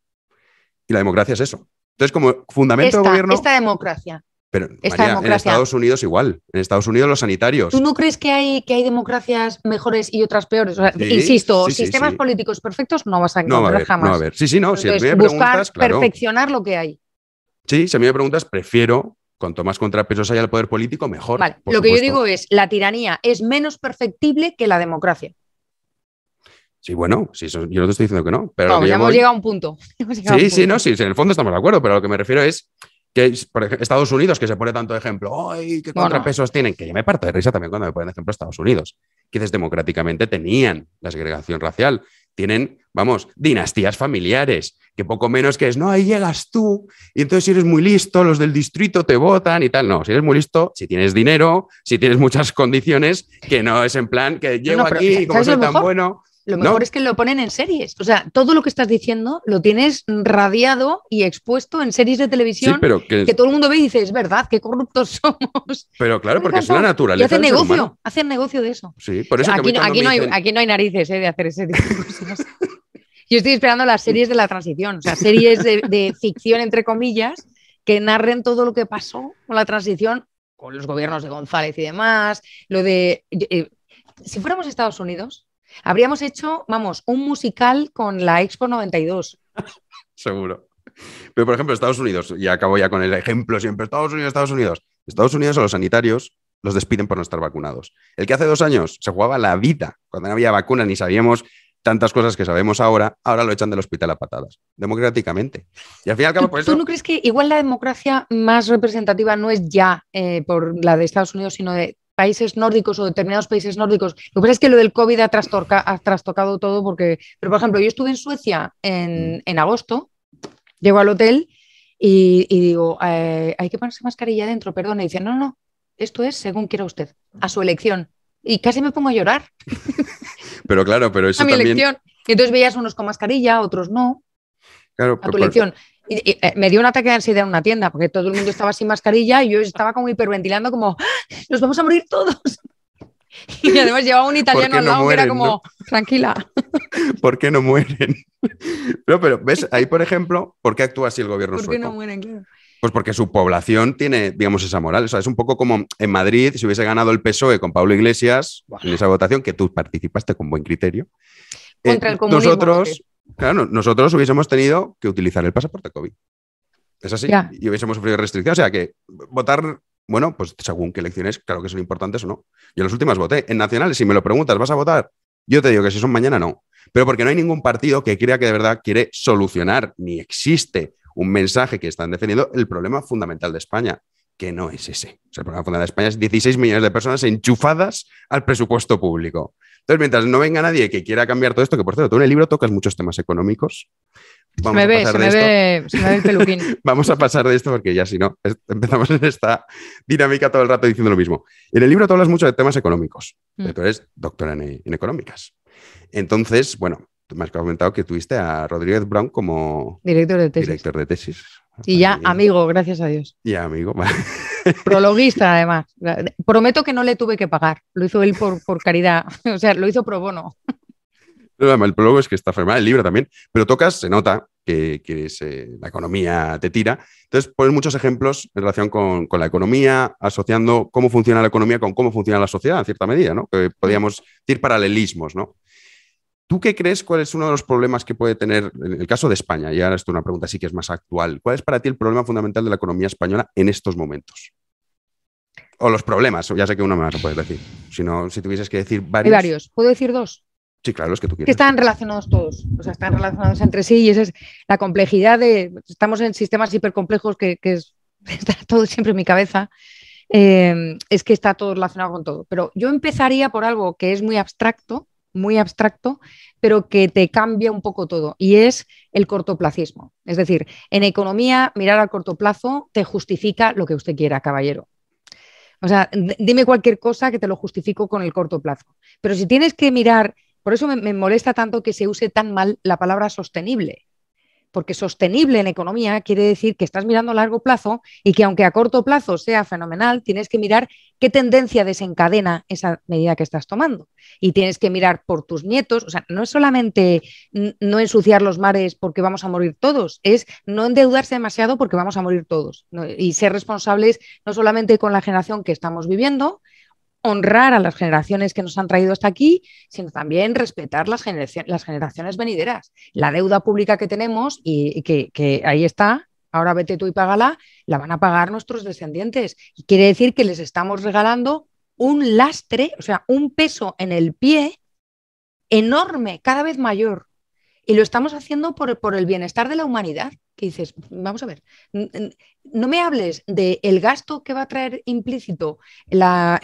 Y la democracia es eso. Entonces, como fundamento gobierno. Esta democracia. Pero en Estados Unidos igual. En Estados Unidos los sanitarios. ¿Tú no crees que hay, que hay democracias mejores y otras peores? insisto, sistemas políticos perfectos no vas a encontrar jamás. No, Sí, sí, no. si me buscar perfeccionar lo que hay. Sí, si a mí me preguntas, prefiero, cuanto más contrapesos haya el poder político, mejor. lo que yo digo es, la tiranía es menos perfectible que la democracia. Sí, bueno, yo no te estoy diciendo que no. Pero ya hemos llegado a un punto. [laughs] sí, sí, no, sí, en el fondo estamos de acuerdo, pero a lo que me refiero es que Estados Unidos, que se pone tanto de ejemplo, ¡ay, qué contrapesos tienen! Que yo me parto de risa también cuando me ponen ejemplo Estados Unidos, que democráticamente tenían la segregación racial, tienen, vamos, dinastías familiares, que poco menos que es, no, ahí llegas tú, y entonces si eres muy listo, los del distrito te votan y tal. No, si eres muy listo, si tienes dinero, si tienes muchas condiciones, que no es en plan que llego aquí y como soy tan bueno, lo mejor es que lo ponen en series. O sea, todo lo que estás diciendo lo tienes radiado y expuesto en series de televisión que... todo el mundo ve y dice, es verdad, qué corruptos [laughs] somos. Pero claro, porque es la naturaleza. Y hacen negocio, hacen negocio de eso. Sí, por eso aquí, no hay, aquí no hay narices eh, de hacer ese tipo de cosas. Yo estoy esperando las series de la transición, o sea, series de, ficción, entre comillas, que narren todo lo que pasó con la transición, con los gobiernos de González y demás, lo de... Eh, si fuéramos Estados Unidos, Habríamos hecho, vamos, un musical con la Expo 92. Seguro. Pero, por ejemplo, Estados Unidos, y acabo ya con el ejemplo siempre, Estados Unidos, Estados Unidos. Estados Unidos a los sanitarios los despiden por no estar vacunados. El que hace dos años se jugaba la vida cuando no había vacuna ni sabíamos tantas cosas que sabemos ahora, ahora lo echan del hospital a patadas, democráticamente. Y al ¿Tú pues no crees que igual la democracia más representativa no es ya eh, por la de Estados Unidos, sino de países nórdicos o determinados países nórdicos. Lo que pasa es que lo del COVID ha, ha trastocado todo porque, pero por ejemplo, yo estuve en Suecia en, mm. agosto, llego al hotel y, digo, eh, hay que ponerse mascarilla dentro, perdón, y dice, no, no, esto es según quiera usted, a su elección. Y casi me pongo a llorar. [laughs] Pero claro, pero eso a mi elección. Y entonces veías unos con mascarilla, otros no. Claro, a tu elección. Eh, me dio un ataque de ansiedad en una tienda porque todo el mundo estaba sin mascarilla y yo estaba como hiperventilando como, ¡Ah! nos vamos a morir todos. [laughs] Y además llevaba un italiano al lado era como, tranquila. [laughs] ¿Por qué no mueren? [laughs] No, pero ves, ahí por ejemplo, ¿por qué actúa así el gobierno ¿Por qué no mueren, Pues porque su población tiene, digamos, esa moral. O sea, es un poco como en Madrid, si hubiese ganado el PSOE con Pablo Iglesias, en esa votación, que tú participaste con buen criterio. Eh, Contra el comunismo. Nosotros, Claro, nosotros hubiésemos tenido que utilizar el pasaporte COVID. Es así. Y hubiésemos sufrido restricciones. O sea que votar, bueno, pues según qué elecciones, claro que son importantes o no. Yo en las últimas voté. En nacionales, si me lo preguntas, ¿vas a votar? Yo te digo que si son mañana, no. Pero porque no hay ningún partido que crea que de verdad quiere solucionar, ni existe un mensaje que están defendiendo el problema fundamental de España, que no es ese. O el problema fundamental de España es 16 millones de personas enchufadas al presupuesto público. Entonces, mientras no venga nadie que quiera cambiar todo esto, que por cierto, tú en el libro tocas muchos temas económicos. Vamos se me, ve, se [laughs] Vamos a pasar de esto porque ya si no, empezamos en esta dinámica todo el rato diciendo lo mismo. En el libro tú hablas mucho de temas económicos, tú mm. eres doctora en económicas. Entonces, bueno, me ha comentado que tuviste a Rodríguez Brown como director de tesis. Y ya amigo, gracias a Dios. Ya amigo. [laughs] Prologuista, además. Prometo que no le tuve que pagar. Lo hizo él por, caridad. [laughs] O sea, lo hizo pro bono. el prólogo es que está firmado, el libro también, pero tocas, se nota que, que eh, la economía te tira. Entonces, pones muchos ejemplos en relación con, con, la economía, asociando cómo funciona la economía con cómo funciona la sociedad, en cierta medida, ¿no? Que podríamos decir paralelismos, ¿no? ¿Tú qué crees cuál es uno de los problemas que puede tener en el caso de España? Y ahora esto es una pregunta sí que es más actual. ¿Cuál es para ti el problema fundamental de la economía española en estos momentos? O los problemas, ya sé que uno más a puedes decir. Si si tuvieses que decir varios. Hay varios. ¿Puedo decir dos? Sí, claro, los que tú quieras. Que están relacionados todos, o sea, están relacionados entre sí y esa es la complejidad de. Estamos en sistemas hipercomplejos que, que es, [laughs] está todo siempre en mi cabeza. Eh, es que está todo relacionado con todo. Pero yo empezaría por algo que es muy abstracto, muy abstracto, pero que te cambia un poco todo, y es el cortoplacismo. Es decir, en economía, mirar a corto plazo te justifica lo que usted quiera, caballero. O sea, dime cualquier cosa que te lo justifico con el corto plazo. Pero si tienes que mirar, por eso me, me molesta tanto que se use tan mal la palabra sostenible, porque sostenible en economía quiere decir que estás mirando a largo plazo y que aunque a corto plazo sea fenomenal, tienes que mirar qué tendencia desencadena esa medida que estás tomando. Y tienes que mirar por tus nietos, o sea, no es solamente no ensuciar los mares porque vamos a morir todos, es no endeudarse demasiado porque vamos a morir todos y ser responsables no solamente con la generación que estamos viviendo, honrar a las generaciones que nos han traído hasta aquí, sino también respetar las, generaciones, venideras. La deuda pública que tenemos y, que, ahí está, ahora vete tú y págala, la van a pagar nuestros descendientes. Y quiere decir que les estamos regalando un lastre, o sea, un peso en el pie enorme, cada vez mayor. Y lo estamos haciendo por el bienestar de la humanidad dices, vamos a ver, no me hables del el gasto que va a traer implícito la,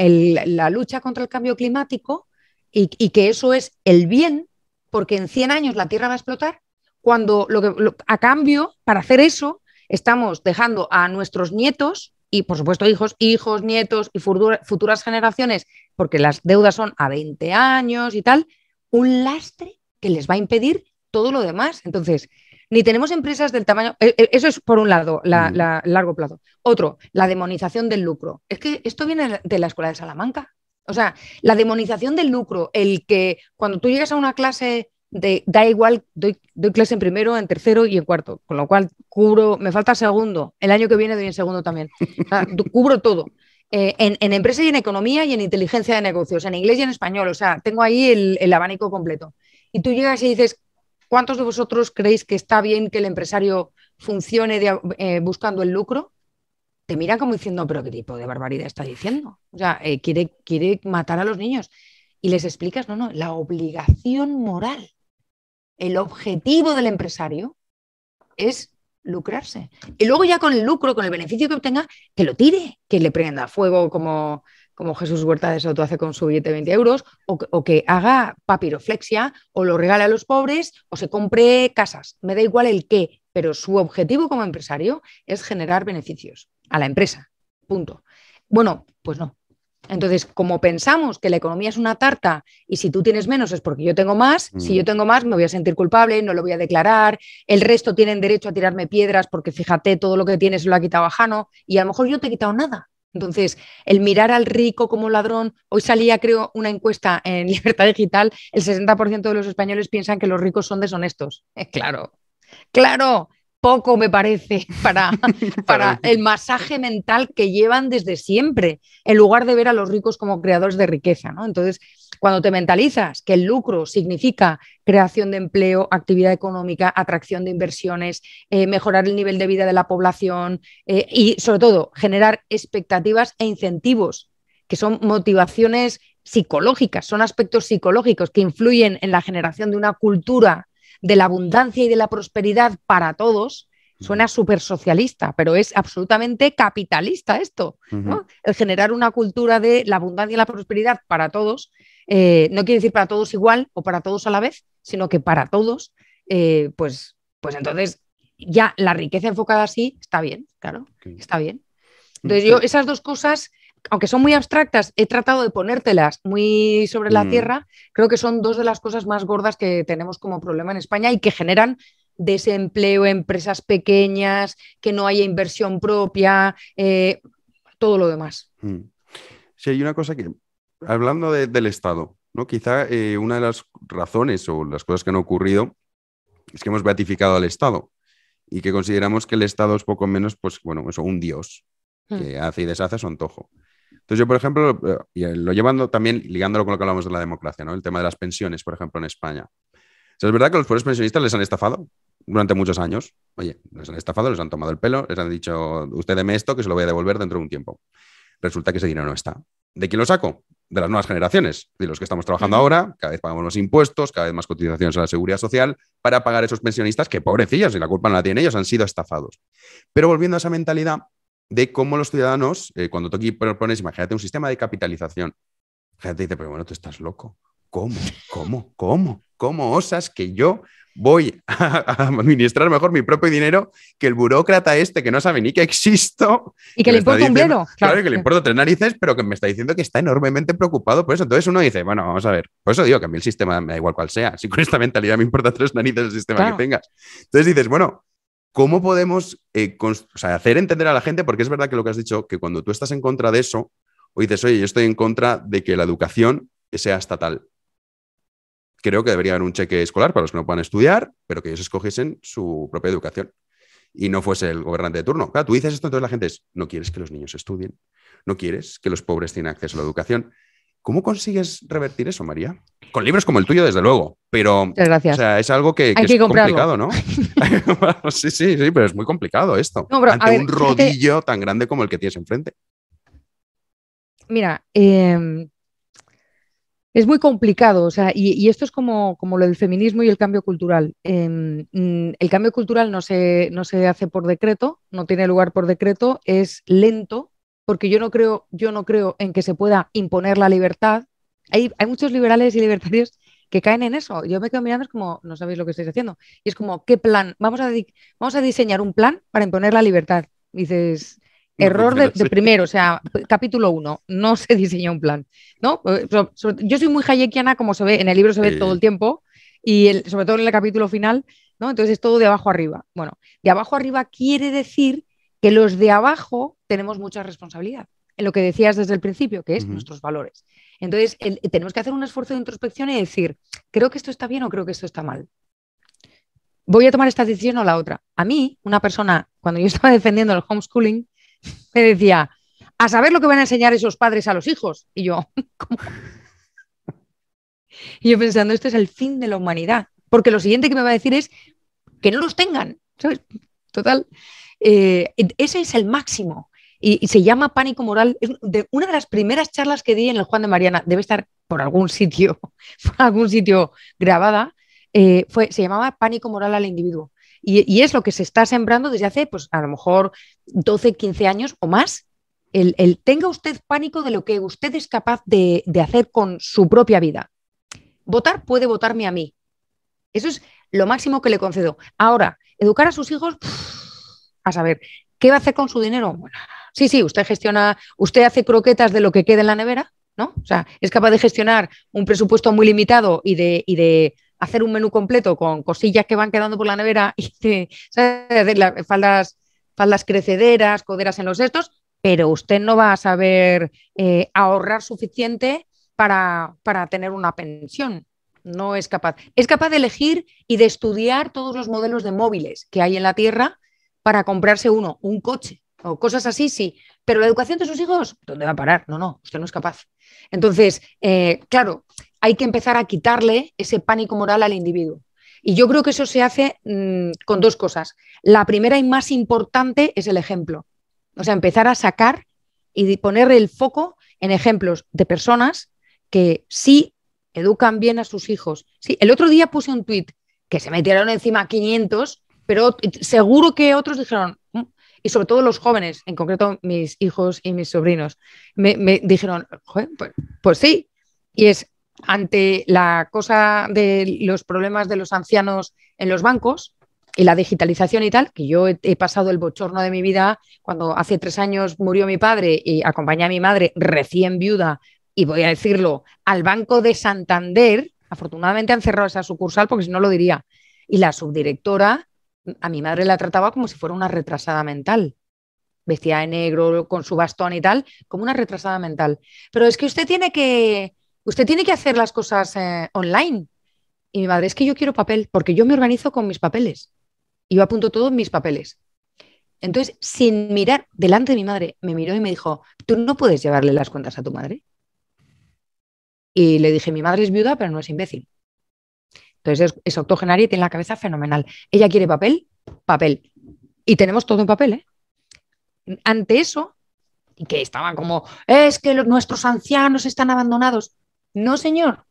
lucha contra el cambio climático y, que eso es el bien, porque en 100 años la Tierra va a explotar, cuando lo que, a cambio, para hacer eso, estamos dejando a nuestros nietos y, por supuesto, hijos, hijos, nietos y futuras generaciones, porque las deudas son a 20 años y tal, un lastre que les va a impedir todo lo demás. Entonces, ni tenemos empresas del tamaño. Eh, eh, eso es por un lado, mm. la, largo plazo. Otro, la demonización del lucro. Es que esto viene de la escuela de Salamanca. O sea, la demonización del lucro, el que cuando tú llegas a una clase de da igual, doy, clase en primero, en tercero y en cuarto, con lo cual cubro, me falta segundo, el año que viene doy en segundo también. [laughs] cubro todo. Eh, en, empresa y en economía y en inteligencia de negocios, en inglés y en español, o sea, tengo ahí el abanico completo. Y tú llegas y dices, ¿Cuántos de vosotros creéis que está bien que el empresario funcione eh, buscando el lucro? Te miran como diciendo, pero ¿qué tipo de barbaridad está diciendo? O sea, eh, quiere, quiere matar a los niños. Y les explicas, no, no, la obligación moral, el objetivo del empresario es lucrarse. Y luego ya con el lucro, con el beneficio que obtenga, que lo tire, que le prenda fuego como como Jesús Huerta de Soto hace con su billete de 20 euros, o, que haga papiroflexia, o lo regale a los pobres, o se compre casas. Me da igual el qué, pero su objetivo como empresario es generar beneficios a la empresa. Punto. Bueno, pues no. Entonces, como pensamos que la economía es una tarta y si tú tienes menos es porque yo tengo más, si mm. yo tengo más me voy a sentir culpable, no lo voy a declarar, el resto tienen derecho a tirarme piedras porque fíjate todo lo que tienes lo ha quitado a Jano y a lo mejor yo te he quitado nada entonces, el mirar al rico como ladrón, hoy salía, creo, una encuesta en [laughs] Libertad Digital, el 60% de los españoles piensan que los ricos son deshonestos. Eh, claro, claro, poco me parece [laughs] para, [laughs] para el masaje mental que llevan desde siempre, en lugar de ver a los ricos como creadores de riqueza, ¿no? Entonces, cuando te mentalizas que el lucro significa creación de empleo, actividad económica, atracción de inversiones, eh, mejorar el nivel de vida de la población eh, y sobre todo generar expectativas e incentivos, que son motivaciones psicológicas, son aspectos psicológicos que influyen en la generación de una cultura de la abundancia y de la prosperidad para todos, suena súper socialista, pero es absolutamente capitalista esto, El generar una cultura de la abundancia y la prosperidad para todos eh, no quiere decir para todos igual o para todos a la vez, sino que para todos, eh, pues, pues entonces ya la riqueza enfocada así está bien, claro, está bien. Mm, entonces yo esas dos cosas, aunque son muy abstractas, he tratado de ponértelas muy sobre la mm. tierra, creo que son dos de las cosas más gordas que tenemos como problema en España y que generan desempleo, empresas pequeñas, que no haya inversión propia, eh, todo lo demás. Mm. Sí, hay una cosa que hablando del Estado, ¿no? quizá eh, una de las razones o las cosas que han ocurrido es que hemos beatificado al Estado y que consideramos que el Estado es poco menos, pues bueno, eso, un dios que hmm. hace y deshace a su antojo. Entonces yo, por ejemplo, eh, eh, lo llevando también, ligándolo con lo que hablamos de la democracia, ¿no? El tema de las pensiones, por ejemplo, en España. es verdad que los pobres pensionistas les han estafado durante muchos años. Oye, les han estafado, les han tomado el pelo, les han dicho, usted deme esto que se lo voy a devolver dentro de un tiempo. Resulta que ese dinero no está. ¿De quién lo saco? de las nuevas generaciones, de los que estamos trabajando ahora, cada vez pagamos más impuestos, cada vez más cotizaciones a la seguridad social para pagar a esos pensionistas que pobrecillos, y la culpa no la tienen ellos, han sido estafados. Pero volviendo a esa mentalidad de cómo los ciudadanos, eh, cuando tú aquí propones, imagínate un sistema de capitalización, la gente dice, pero bueno, tú estás loco. ¿Cómo? ¿Cómo? ¿Cómo? ¿Cómo osas que yo voy a, administrar mejor mi propio dinero que el burócrata este que no sabe ni que existo. Y que le importa un Claro, que le importa tres narices, pero que me está diciendo que está enormemente preocupado por eso. Entonces uno dice, bueno, vamos a ver, por eso digo que a mí el sistema me da igual cual sea. Si con esta mentalidad me importa tres narices el sistema que tengas. Entonces dices, bueno, ¿cómo podemos eh, hacer entender a la gente? Porque es verdad que lo que has dicho, que cuando tú estás en contra de eso, o dices, oye, yo estoy en contra de que la educación sea estatal creo que debería haber un cheque escolar para los que no puedan estudiar, pero que ellos escogiesen su propia educación y no fuese el gobernante de turno. Claro, tú dices esto, entonces la gente es, no quieres que los niños estudien, no quieres que los pobres tengan acceso a la educación. ¿Cómo consigues revertir eso, María? Con libros como el tuyo, desde luego, pero O sea, es algo que, es complicado, ¿no? [laughs] [laughs] sí, sí, sí, pero es muy complicado esto. No, ante un rodillo tan grande como el que tienes enfrente. Mira, eh, es muy complicado, o sea, y, esto es como, como, lo del feminismo y el cambio cultural. Em, mm, el cambio cultural no se, no se hace por decreto, no tiene lugar por decreto, es lento, porque yo no creo, yo no creo en que se pueda imponer la libertad. Hay, hay muchos liberales y libertarios que caen en eso. Yo me quedo mirando, es como, no sabéis lo que estáis haciendo. Y es como, ¿qué plan? Vamos a, vamos a diseñar un plan para imponer la libertad. dices, Error de, primero, o sea, capítulo uno, no se [laughs] diseña un plan, ¿no? Yo soy muy hayekiana, como se ve, en el libro se ve todo el tiempo, y sobre todo en el capítulo final, ¿no? Entonces es todo de abajo arriba. Bueno, de abajo arriba quiere decir que los de abajo tenemos mucha responsabilidad, en lo que decías desde el principio, que es nuestros valores. Entonces tenemos que hacer un esfuerzo de introspección y decir, creo que esto está bien o creo que esto está mal. Voy a tomar esta decisión o la otra. A mí, una persona, cuando yo estaba defendiendo el homeschooling, me decía, a saber lo que van a enseñar esos padres a los hijos. Y yo, [laughs] Y yo pensando, esto es el fin de la humanidad, porque lo siguiente que me va a decir es que no los tengan, ¿sabes? Total. Eh, ese es el máximo. Y, se llama pánico moral. de una de las primeras charlas que di en el Juan de Mariana, debe estar por algún sitio, [laughs] algún sitio grabada, eh, fue, se llamaba pánico moral al individuo. Y, es lo que se está sembrando desde hace, pues a lo mejor 12, 15 años o más. El, tenga usted pánico de lo que usted es capaz de, hacer con su propia vida. Votar puede votarme a mí. Eso es lo máximo que le concedo. Ahora, educar a sus hijos, a saber, ¿qué va a hacer con su dinero? sí, sí, usted gestiona, usted hace croquetas de lo que queda en la nevera, ¿no? O sea, es capaz de gestionar un presupuesto muy limitado y de, y de hacer un menú completo con cosillas que van quedando por la nevera y faldas, faldas crecederas, coderas en los estos, pero usted no va a saber eh, ahorrar suficiente para, tener una pensión. No es capaz. Es capaz de elegir y de estudiar todos los modelos de móviles que hay en la Tierra para comprarse uno, un coche o cosas así, sí. Pero la educación de sus hijos, ¿dónde va a parar? No, no, usted no es capaz. Entonces, eh, claro, hay que empezar a quitarle ese pánico moral al individuo. Y yo creo que eso se hace mm, con dos cosas. La primera y más importante es el ejemplo. O sea, empezar a sacar y poner el foco en ejemplos de personas que sí educan bien a sus hijos. Sí, el otro día puse un tuit que se metieron encima 500, pero seguro que otros dijeron, mm", y sobre todo los jóvenes, en concreto mis hijos y mis sobrinos, me, dijeron, pues, pues sí. Y es, ante la cosa de los problemas de los ancianos en los bancos y la digitalización y tal, que yo he, pasado el bochorno de mi vida cuando hace tres años murió mi padre y acompañé a mi madre recién viuda, y voy a decirlo, al Banco de Santander, afortunadamente han cerrado esa sucursal porque si no lo diría, y la subdirectora a mi madre la trataba como si fuera una retrasada mental vestía de negro, con su bastón y tal, como una retrasada mental. Pero es que usted tiene que usted tiene que hacer las cosas eh, online. Y mi madre, es que yo quiero papel, porque yo me organizo con mis papeles. Y yo apunto todos mis papeles. Entonces, sin mirar, delante de mi madre, me miró y me dijo, tú no puedes llevarle las cuentas a tu madre. Y le dije, mi madre es viuda, pero no es imbécil. Entonces, es, octogenaria y tiene la cabeza fenomenal. Ella quiere papel, papel. Y tenemos todo en papel, ¿eh? Ante eso, que estaban como, es que nuestros ancianos están abandonados. No, señor.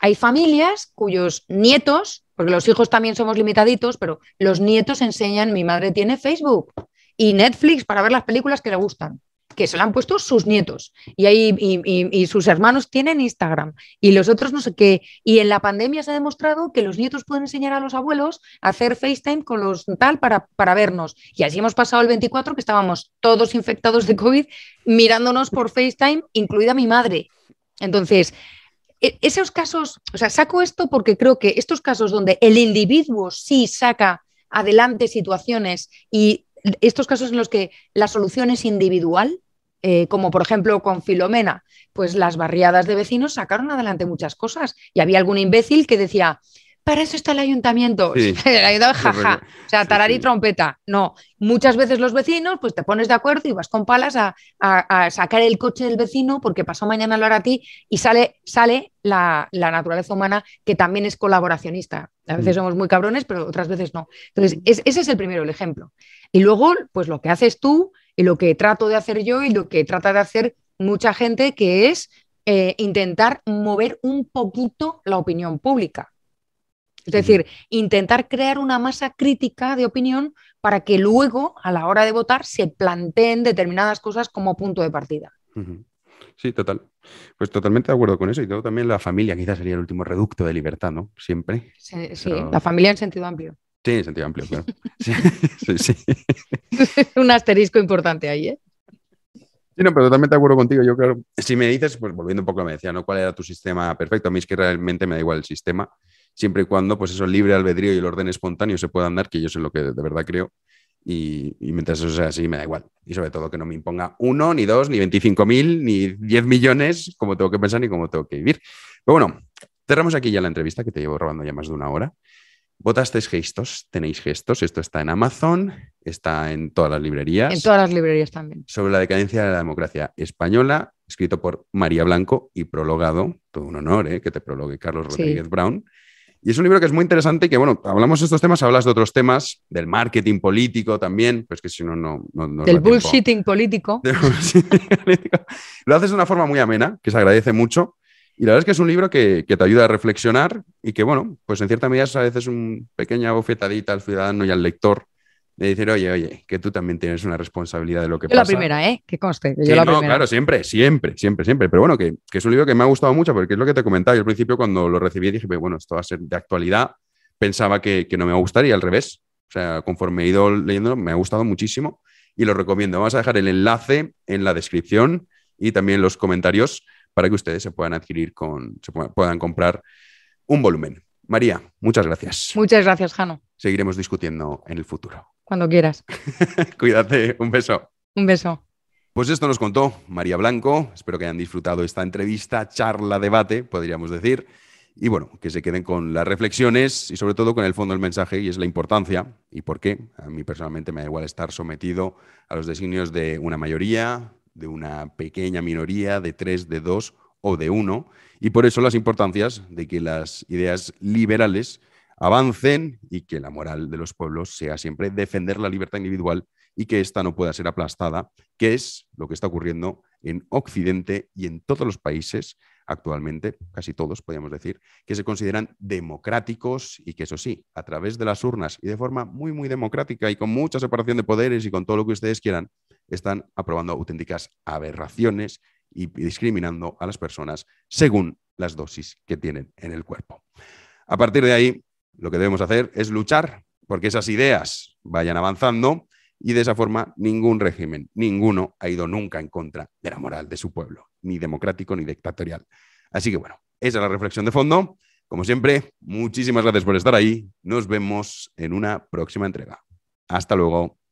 Hay familias cuyos nietos, porque los hijos también somos limitaditos, pero los nietos enseñan, mi madre tiene Facebook y Netflix para ver las películas que le gustan, que se lo han puesto sus nietos y, ahí, y, sus hermanos tienen Instagram y los otros no sé qué. Y en la pandemia se ha demostrado que los nietos pueden enseñar a los abuelos a hacer FaceTime con los tal para, para vernos. Y así hemos pasado el 24 que estábamos todos infectados de COVID mirándonos por FaceTime, incluida mi madre. Entonces, e, esos casos, o sea, saco esto porque creo que estos casos donde el individuo sí saca adelante situaciones y estos casos en los que la solución es individual, eh, como por ejemplo con Filomena, pues las barriadas de vecinos sacaron adelante muchas cosas y había algún imbécil que decía, para eso está el ayuntamiento. [laughs] el ayuntamiento, jaja. o sea, tarar y trompeta. No. Muchas veces los vecinos, pues te pones de acuerdo y vas con palas a, sacar el coche del vecino porque pasó mañana a hará a ti y sale, sale la, naturaleza humana que también es colaboracionista. A veces mm. somos muy cabrones, pero otras veces no. Entonces, mm. ese es el primero, el ejemplo. Y luego, pues lo que haces tú y lo que trato de hacer yo y lo que trata de hacer mucha gente, que es eh, intentar mover un poquito la opinión pública. Es decir, intentar crear una masa crítica de opinión para que luego, a la hora de votar, se planteen determinadas cosas como punto de partida. Sí, total. Pues totalmente de acuerdo con eso. Y luego también la familia quizás sería el último reducto de libertad, ¿no? Siempre. Sí, la familia en sentido amplio. Sí, en sentido amplio, claro. [laughs] Sí, sí, [laughs] Un asterisco importante ahí, ¿eh? Sí, no, pero totalmente de acuerdo contigo. Yo, claro, si me dices, pues volviendo un poco a lo que me decía, ¿no? ¿Cuál era tu sistema perfecto? A mí es que realmente me da igual el sistema siempre y cuando, pues eso, libre albedrío y el orden espontáneo se puedan dar, que yo sé lo que de verdad creo. Y, mientras eso sea así, me da igual. Y sobre todo que no me imponga uno, ni dos, ni mil, ni 10 millones, como tengo que pensar ni como tengo que vivir. Pero bueno, cerramos aquí ya la entrevista, que te llevo robando ya más de una hora. Votasteis gestos, tenéis gestos. Esto está en Amazon, está en todas las librerías. En todas las librerías también. Sobre la decadencia de la democracia española, escrito por María Blanco y prologado, todo un honor ¿eh? que te prologue Carlos Rodríguez Brown. Y es un libro que es muy interesante y que, bueno, hablamos de estos temas, hablas de otros temas, del marketing político también, pues que si no, no. no [laughs] del bullshitting político. Lo haces de una forma muy amena, que se agradece mucho. Y la verdad es que es un libro que, que te ayuda a reflexionar y que, bueno, pues en cierta medida es a veces una pequeña bofetadita al ciudadano y al lector de decir, oye, oye, que tú también tienes una responsabilidad de lo que yo la primera, ¿eh? Que conste. no, claro, siempre, siempre, siempre, siempre. Pero bueno, que, es un libro que me ha gustado mucho porque es lo que te comentaba. Yo al principio cuando lo recibí dije, bueno, esto va a ser de actualidad. Pensaba que, no me va a gustar y al revés. O sea, conforme he ido leyéndolo, me ha gustado muchísimo y lo recomiendo. Vamos a dejar el enlace en la descripción y también los comentarios para que ustedes se puedan adquirir, con, se puedan comprar un volumen. María, muchas gracias. Muchas gracias, Jano. Seguiremos discutiendo en el futuro cuando quieras. [laughs] Cuídate, un beso. Un beso. Pues esto nos contó María Blanco. Espero que hayan disfrutado esta entrevista, charla, debate, podríamos decir. Y bueno, que se queden con las reflexiones y sobre todo con el fondo del mensaje y es la importancia y por qué. A mí personalmente me da igual estar sometido a los designios de una mayoría, de una pequeña minoría, de tres, de dos o de uno. Y por eso las importancias de que las ideas liberales avancen y que la moral de los pueblos sea siempre defender la libertad individual y que ésta no pueda ser aplastada, que es lo que está ocurriendo en Occidente y en todos los países actualmente, casi todos podríamos decir, que se consideran democráticos y que eso sí, a través de las urnas y de forma muy, muy democrática y con mucha separación de poderes y con todo lo que ustedes quieran, están aprobando auténticas aberraciones y discriminando a las personas según las dosis que tienen en el cuerpo. A partir de ahí, lo que debemos hacer es luchar porque esas ideas vayan avanzando y de esa forma ningún régimen, ninguno ha ido nunca en contra de la moral de su pueblo, ni democrático ni dictatorial. Así que bueno, esa es la reflexión de fondo. Como siempre, muchísimas gracias por estar ahí. Nos vemos en una próxima entrega. Hasta luego.